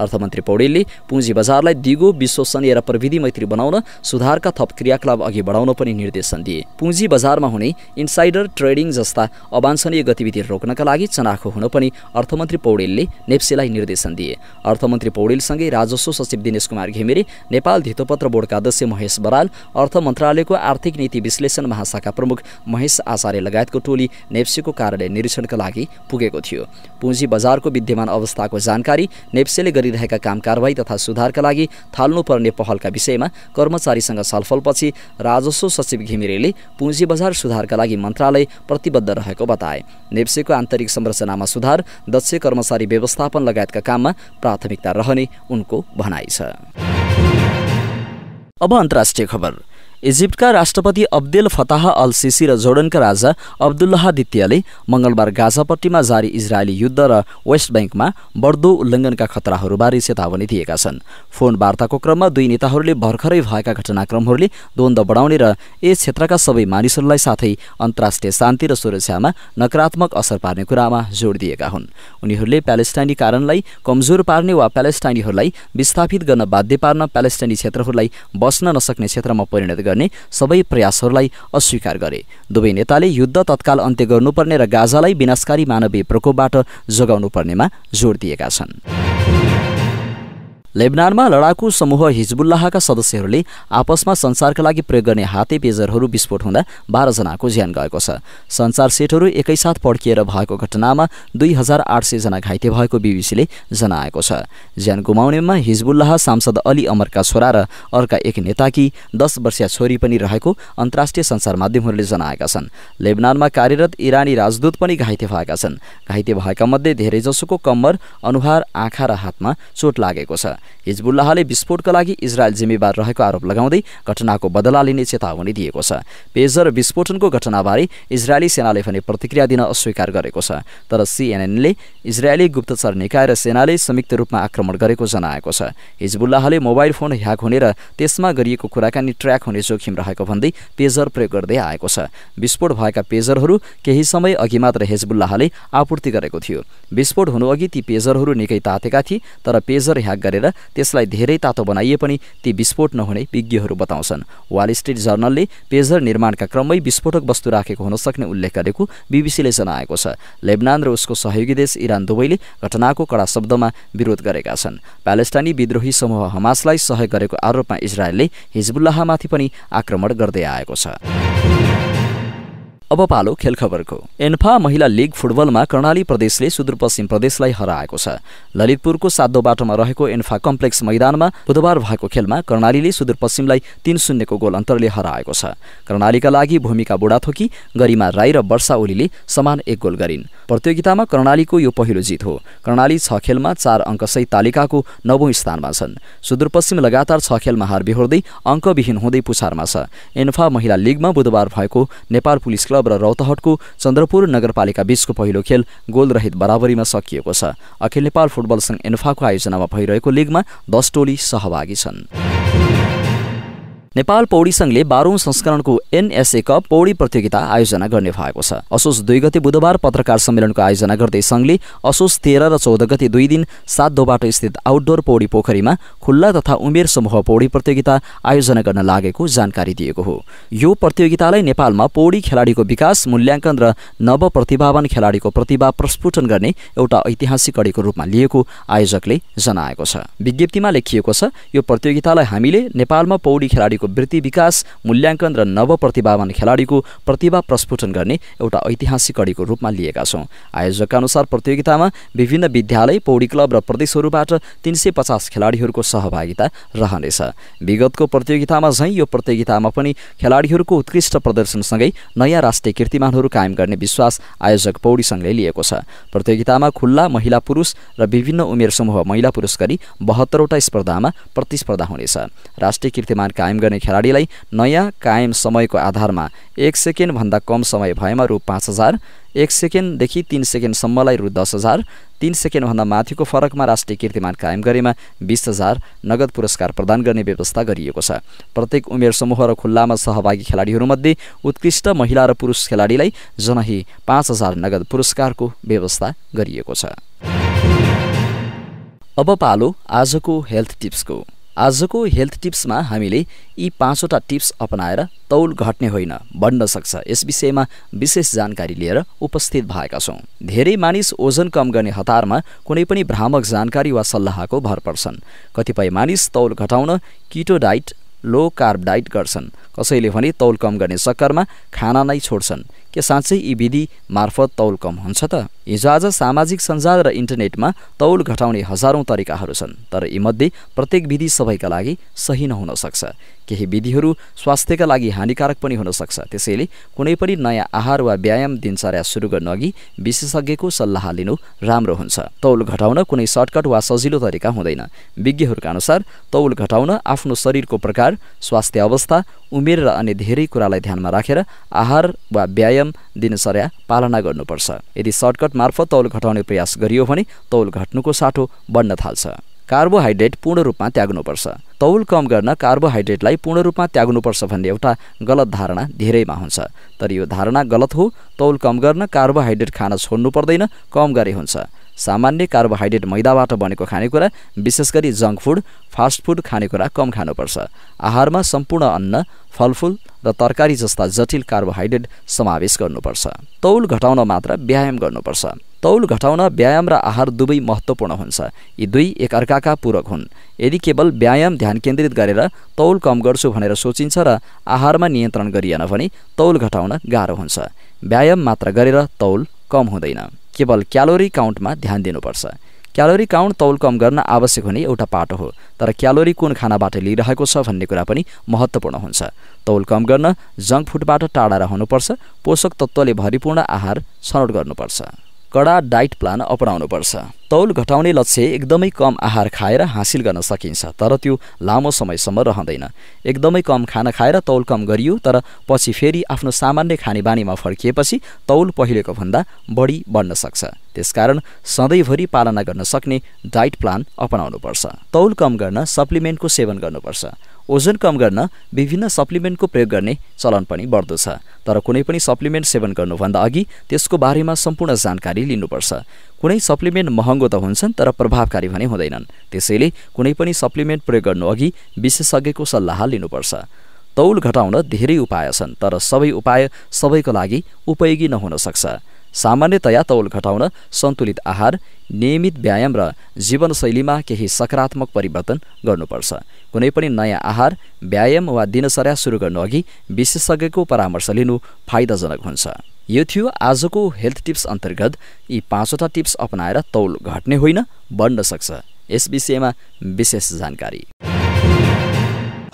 अर्थमन्त्री पौडेलले पुँजी बजारलाई दिगो विश्वसनीय र प्रविधि मैत्री बनाउन सुधारका थप क्रियाकलाप अघि बढाउन पनि निर्देशन दिए पुँजी बजारमा हुने इन्साइडर ट्रेडिङ जस्ता अवान्छनीय गतिविधि रोक्नका लागि चनाखो हुन पनि अर्थमन्त्री पौडेलले नेप्सेलाई निर्देशन दिए अर्थमन्त्री पौडेलसँगै राजस्व सचिव दिनेश कुमार घिमिरे नेपाल धितोपत्र बोर्डका अध्यक्ष महेश दराल अर्थ मन्त्रालयको आर्थिक नीति विश्लेषण महाशाखा प्रमुख महेश आचार्य लगायतको टोली नेप्सेको कार्यालय निरीक्षणका लागि पुगेको थियो पुँजी बजारको विद्यमान अवस्थाको जानकारी नेप्सेले गरिरहेका काम कारवाही तथा सुधारका लागि थाल्नुपर्ने पहलका विषयमा कर्मचारीसँग छलफलपछि राजस्व सचिव घिमिरेले पुँजी बजार सुधारका लागि मन्त्रालय प्रतिबद्ध रहेको बताए नेप्सेको आन्तरिक संरचनामा सुधार दक्ष कर्मचारी व्यवस्थापन लगायतका काममा प्राथमिकता रहने उनको भनाइ छ अब अंतर्राष्ट्रीय खबर इजिप्टका राष्ट्रपति अब्देल फताह अल सिसी र जोर्डनका राजा अब्दुल्लाह द्वितीयले मङ्गलबार गाजापट्टिमा जारी इजरायली युद्ध र वेस्ट ब्याङ्कमा बढ्दो उल्लङ्घनका खतराहरूबारे चेतावनी दिएका छन् फोन वार्ताको क्रममा दुई नेताहरूले भर्खरै भएका घटनाक्रमहरूले द्वन्द्व बढाउने र यस क्षेत्रका सबै मानिसहरूलाई साथै अन्तर्राष्ट्रिय शान्ति र सुरक्षामा नकारात्मक असर पार्ने कुरामा जोड दिएका हुन् उनीहरूले प्यालेस्टाइनी कारणलाई कमजोर पार्ने वा प्यालेस्टाइनीहरूलाई विस्थापित गर्न बाध्य पार्न प्यालेस्टाइनी क्षेत्रहरूलाई बस्न नसक्ने क्षेत्रमा परिणत गर्ने सबै प्रयासहरूलाई अस्वीकार गरे दुवै नेताले युद्ध तत्काल अन्त्य गर्नुपर्ने र गाजालाई विनाशकारी मानवीय प्रकोपबाट जोगाउनुपर्नेमा जोड दिएका छन् लेबनानमा लडाकु समूह हिजबुल्लाहका सदस्यहरूले आपसमा संसारका लागि प्रयोग गर्ने हाते पेजरहरू विस्फोट हुँदा बाह्रजनाको ज्यान गएको छ संसार सेटहरू एकैसाथ पड्किएर भएको घटनामा दुई हजार आठ सयजना घाइते भएको बिबिसीले जनाएको छ ज्यान गुमाउनेमा हिजबुल्लाह सांसद अली अमरका छोरा र अर्का एक नेताकी दस वर्षीय छोरी पनि रहेको अन्तर्राष्ट्रिय सञ्चार माध्यमहरूले जनाएका छन् लेबनानमा कार्यरत इरानी राजदूत पनि घाइते भएका छन् घाइते भएका मध्ये धेरैजसोको कम्मर अनुहार आँखा र हातमा चोट लागेको छ हिजबुल्लाहले विस्फोटका लागि इजरायल जिम्मेवार रहेको आरोप लगाउँदै घटनाको बदला लिने चेतावनी दिएको छ पेजर विस्फोटनको घटनाबारे इजरायली सेनाले भने प्रतिक्रिया दिन अस्वीकार गरेको छ तर सिएनएनले इजरायली गुप्तचर निकाय र सेनाले संयुक्त रूपमा आक्रमण गरेको जनाएको छ हिजबुल्लाहले मोबाइल फोन ह्याक हुने र त्यसमा गरिएको कुराकानी ट्र्याक हुने जोखिम रहेको भन्दै पेजर प्रयोग गर्दै आएको छ विस्फोट भएका पेजरहरू केही समय अघि मात्र हिजबुल्लाहले आपूर्ति गरेको थियो विस्फोट हुनुअघि ती पेजरहरू निकै तातेका थिए तर पेजर ह्याक गरेर त्यसलाई धेरै तातो बनाइए पनि ती विस्फोट नहुने विज्ञहरू बताउँछन् वाल स्ट्रिट जर्नलले पेजर निर्माणका क्रममै विस्फोटक वस्तु राखेको हुन सक्ने उल्लेख गरेको बिबिसीले जनाएको छ लेबनान र उसको सहयोगी देश इरान दुवैले घटनाको कडा शब्दमा विरोध गरेका छन् प्यालेस्टाइनी विद्रोही समूह हमासलाई सहयोग गरेको आरोपमा इजरायलले हिजबुल्लाहमाथि पनि आक्रमण गर्दै आएको छ अब पालो खेल खबरको एन्फा महिला लिग फुटबलमा कर्णाली प्रदेशले सुदूरपश्चिम प्रदेशलाई हराएको छ ललितपुरको बाटोमा रहेको एन्फा कम्प्लेक्स मैदानमा बुधबार भएको खेलमा कर्णालीले सुदूरपश्चिमलाई तीन शून्यको गोल अन्तरले हराएको छ कर्णालीका लागि भूमिका बुढाथोकी गरिमा राई र वर्षा ओलीले समान एक गोल गरिन् प्रतियोगितामा कर्णालीको यो पहिलो जित हो कर्णाली छ खेलमा चार अङ्कसहित तालिकाको नवौं स्थानमा छन् सुदूरपश्चिम लगातार छ खेलमा हार बिहोर्दै अङ्कविहीन हुँदै पुछारमा छ एन्फा महिला लिगमा बुधबार भएको नेपाल पुलिस क्लब क्लब र रौतहटको चन्द्रपुर नगरपालिका बीचको पहिलो खेल गोलरहित बराबरीमा सकिएको छ अखिल नेपाल फुटबल सङ्घ इन्फाको आयोजनामा भइरहेको लिगमा दस टोली सहभागी छन् नेपाल पौडी संघले बाह्रौं संस्करणको एनएसए कप पौडी प्रतियोगिता आयोजना गर्ने भएको छ असोज दुई गते बुधबार पत्रकार सम्मेलनको आयोजना गर्दै संघले असोज तेह्र र चौध गते दुई दिन सात स्थित आउटडोर पौडी पोखरीमा खुल्ला तथा उमेर समूह पौडी प्रतियोगिता आयोजना गर्न लागेको जानकारी दिएको हो यो प्रतियोगितालाई नेपालमा पौडी खेलाडीको विकास मूल्याङ्कन र नव प्रतिभावान खेलाडीको प्रतिभा प्रस्फुटन गर्ने एउटा ऐतिहासिक कड़ीको रूपमा लिएको आयोजकले जनाएको छ विज्ञप्तिमा लेखिएको छ यो प्रतियोगितालाई हामीले नेपालमा पौडी खेलाडी खेलाडीको वृत्ति विकास मूल्याङ्कन र नव प्रतिभावान खेलाडीको प्रतिभा प्रस्फुटन गर्ने एउटा ऐतिहासिक कडीको रूपमा लिएका छौँ आयोजकका अनुसार प्रतियोगितामा विभिन्न विद्यालय पौडी क्लब र प्रदेशहरूबाट तिन सय पचास खेलाडीहरूको सहभागिता रहनेछ विगतको प्रतियोगितामा झैँ यो प्रतियोगितामा पनि खेलाडीहरूको उत्कृष्ट प्रदर्शनसँगै नयाँ राष्ट्रिय कीर्तिमानहरू कायम गर्ने विश्वास आयोजक पौडी सङ्घले लिएको छ प्रतियोगितामा खुल्ला महिला पुरुष र विभिन्न उमेर समूह महिला पुरुष गरी बहत्तरवटा स्पर्धामा प्रतिस्पर्धा हुनेछ राष्ट्रिय कीर्तिमान कायम गर्ने खेलाडीलाई नयाँ कायम समयको आधारमा एक सेकेन्डभन्दा कम समय भएमा रु पाँच हजार एक सेकेन्डदेखि तिन सेकेन्डसम्मलाई रु दस हजार तिन सेकेन्डभन्दा माथिको फरकमा राष्ट्रिय कीर्तिमान कायम गरेमा बिस हजार नगद पुरस्कार प्रदान गर्ने व्यवस्था गरिएको छ प्रत्येक उमेर समूह र खुल्लामा सहभागी खेलाडीहरूमध्ये उत्कृष्ट महिला र पुरुष खेलाडीलाई जनही पाँच हजार नगद पुरस्कारको व्यवस्था गरिएको छ अब पालो आजको हेल्थ टिप्सको आजको हेल्थ टिप्समा हामीले यी पाँचवटा टिप्स अपनाएर तौल घट्ने होइन बढ्न सक्छ यस विषयमा विशेष जानकारी लिएर उपस्थित भएका छौँ धेरै मानिस ओजन कम गर्ने हतारमा कुनै पनि भ्रामक जानकारी वा सल्लाहको भर पर्छन् कतिपय मानिस तौल घटाउन किटो डाइट लो कार्ब डाइट गर्छन् कसैले भने तौल कम गर्ने चक्करमा खाना नै छोड्छन् के साँच्चै यी विधि मार्फत तौल कम हुन्छ त हिजोआज सामाजिक सञ्जाल र इन्टरनेटमा तौल घटाउने हजारौँ तरिकाहरू छन् तर यीमध्ये प्रत्येक विधि सबैका लागि सही नहुन सक्छ केही विधिहरू स्वास्थ्यका लागि हानिकारक पनि हुन सक्छ त्यसैले कुनै पनि नयाँ आहार वा व्यायाम दिनचर्या सुरु गर्न अघि विशेषज्ञको सल्लाह लिनु राम्रो हुन्छ तौल घटाउन कुनै सर्टकट वा सजिलो तरिका हुँदैन विज्ञहरूका अनुसार तौल घटाउन आफ्नो शरीरको प्रकार स्वास्थ्य अवस्था उमेर र अन्य धेरै कुरालाई ध्यानमा राखेर आहार वा व्यायाम कायम दिनचर्या पालना गर्नुपर्छ यदि सर्टकट मार्फत तौल घटाउने प्रयास गरियो भने तौल घट्नुको साटो बढ्न थाल्छ कार्बोहाइड्रेट पूर्ण रूपमा त्याग्नुपर्छ तौल कम गर्न कार्बोहाइड्रेटलाई पूर्ण रूपमा त्याग्नुपर्छ भन्ने एउटा गलत धारणा धेरैमा हुन्छ तर यो धारणा गलत हो तौल कम गर्न कार्बोहाइड्रेट खान छोड्नु पर्दैन कम गरे हुन्छ सामान्य कार्बोहाइड्रेट मैदाबाट बनेको खानेकुरा विशेष गरी जङ्क फुड फास्ट फुड खानेकुरा कम खानुपर्छ आहारमा सम्पूर्ण अन्न फलफुल र तरकारी जस्ता जटिल कार्बोहाइड्रेट समावेश गर्नुपर्छ तौल घटाउन मात्र व्यायाम गर्नुपर्छ तौल घटाउन व्यायाम र आहार दुवै महत्त्वपूर्ण हुन्छ यी दुई एकअर्काका पूरक हुन् यदि केवल व्यायाम ध्यान केन्द्रित गरेर तौल कम गर्छु भनेर सोचिन्छ र आहारमा नियन्त्रण गरिएन भने तौल घटाउन गाह्रो हुन्छ व्यायाम मात्र गरेर तौल कम हुँदैन केवल क्यालोरी काउन्टमा ध्यान दिनुपर्छ क्यालोरी काउन्ट तौल कम गर्न आवश्यक हुने एउटा पाटो हो तर क्यालोरी कुन खानाबाट लिइरहेको छ भन्ने कुरा पनि महत्त्वपूर्ण हुन्छ तौल कम गर्न जङ्क फुडबाट टाढा रहनुपर्छ पोषक तत्त्वले भरिपूर्ण आहार छनौट गर्नुपर्छ कडा डाइट प्लान अपनाउनुपर्छ तौल घटाउने लक्ष्य एकदमै कम आहार खाएर हासिल गर्न सकिन्छ तर त्यो लामो समयसम्म रहँदैन एकदमै कम खाना खाएर तौल कम गरियो तर पछि फेरि आफ्नो सामान्य खानेबानीमा फर्किएपछि तौल पहिलेको भन्दा बढी बढ्न सक्छ त्यसकारण सधैँभरि पालना गर्न सक्ने डाइट प्लान अपनाउनुपर्छ तौल कम गर्न सप्लिमेन्टको सेवन गर्नुपर्छ ओजन कम गर्न विभिन्न सप्लिमेन्टको प्रयोग गर्ने चलन पनि बढ्दो छ तर कुनै पनि सप्लिमेन्ट सेवन गर्नुभन्दा अघि त्यसको बारेमा सम्पूर्ण जानकारी लिनुपर्छ कुनै सप्लिमेन्ट महँगो त हुन्छन् तर प्रभावकारी भने हुँदैनन् त्यसैले कुनै पनि सप्लिमेन्ट प्रयोग गर्नु अघि विशेषज्ञको सल्लाह लिनुपर्छ तौल घटाउन धेरै उपाय छन् तर सबै उपाय सबैको लागि उपयोगी नहुन सक्छ सामान्यतया तौल घटाउन सन्तुलित आहार नियमित व्यायाम र जीवनशैलीमा केही सकारात्मक परिवर्तन गर्नुपर्छ कुनै पनि नयाँ आहार व्यायाम वा दिनचर्या सुरु गर्नु अघि विशेषज्ञको परामर्श लिनु फाइदाजनक हुन्छ यो थियो आजको हेल्थ टिप्स अन्तर्गत यी पाँचवटा टिप्स अपनाएर तौल घट्ने होइन बढ्न सक्छ यस विषयमा विशेष जानकारी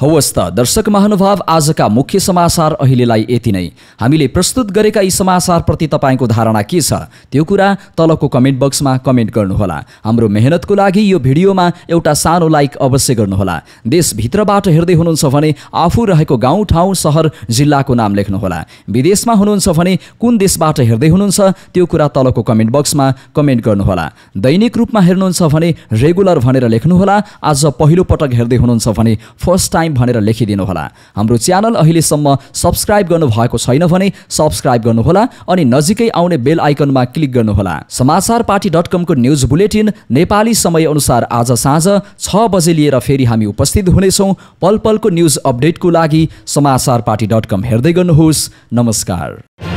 हवस् त दर्शक महानुभाव आजका मुख्य समाचार अहिलेलाई यति नै हामीले प्रस्तुत गरेका यी समाचारप्रति तपाईँको धारणा के छ त्यो कुरा तलको कमेन्ट बक्समा कमेन्ट गर्नुहोला हाम्रो मेहनतको लागि यो भिडियोमा एउटा सानो लाइक अवश्य गर्नुहोला देशभित्रबाट हेर्दै हुनुहुन्छ भने आफू रहेको गाउँ ठाउँ सहर जिल्लाको नाम लेख्नुहोला विदेशमा हुनुहुन्छ भने कुन देशबाट हेर्दै हुनुहुन्छ त्यो कुरा तलको कमेन्ट बक्समा कमेन्ट गर्नुहोला दैनिक रूपमा हेर्नुहुन्छ भने रेगुलर भनेर लेख्नुहोला आज पहिलो पटक हेर्दै हुनुहुन्छ भने फर्स्ट टाइम टाइम भनेर लेखिदिनुहोला हाम्रो च्यानल अहिलेसम्म सब्सक्राइब गर्नुभएको छैन भने सब्सक्राइब गर्नुहोला अनि नजिकै आउने बेल आइकनमा क्लिक गर्नुहोला समाचार पार्टी डट कमको न्युज बुलेटिन नेपाली समय अनुसार आज साँझ छ बजे लिएर फेरि हामी उपस्थित हुनेछौँ पल पलको न्युज अपडेटको लागि समाचार पार्टी हेर्दै गर्नुहोस् नमस्कार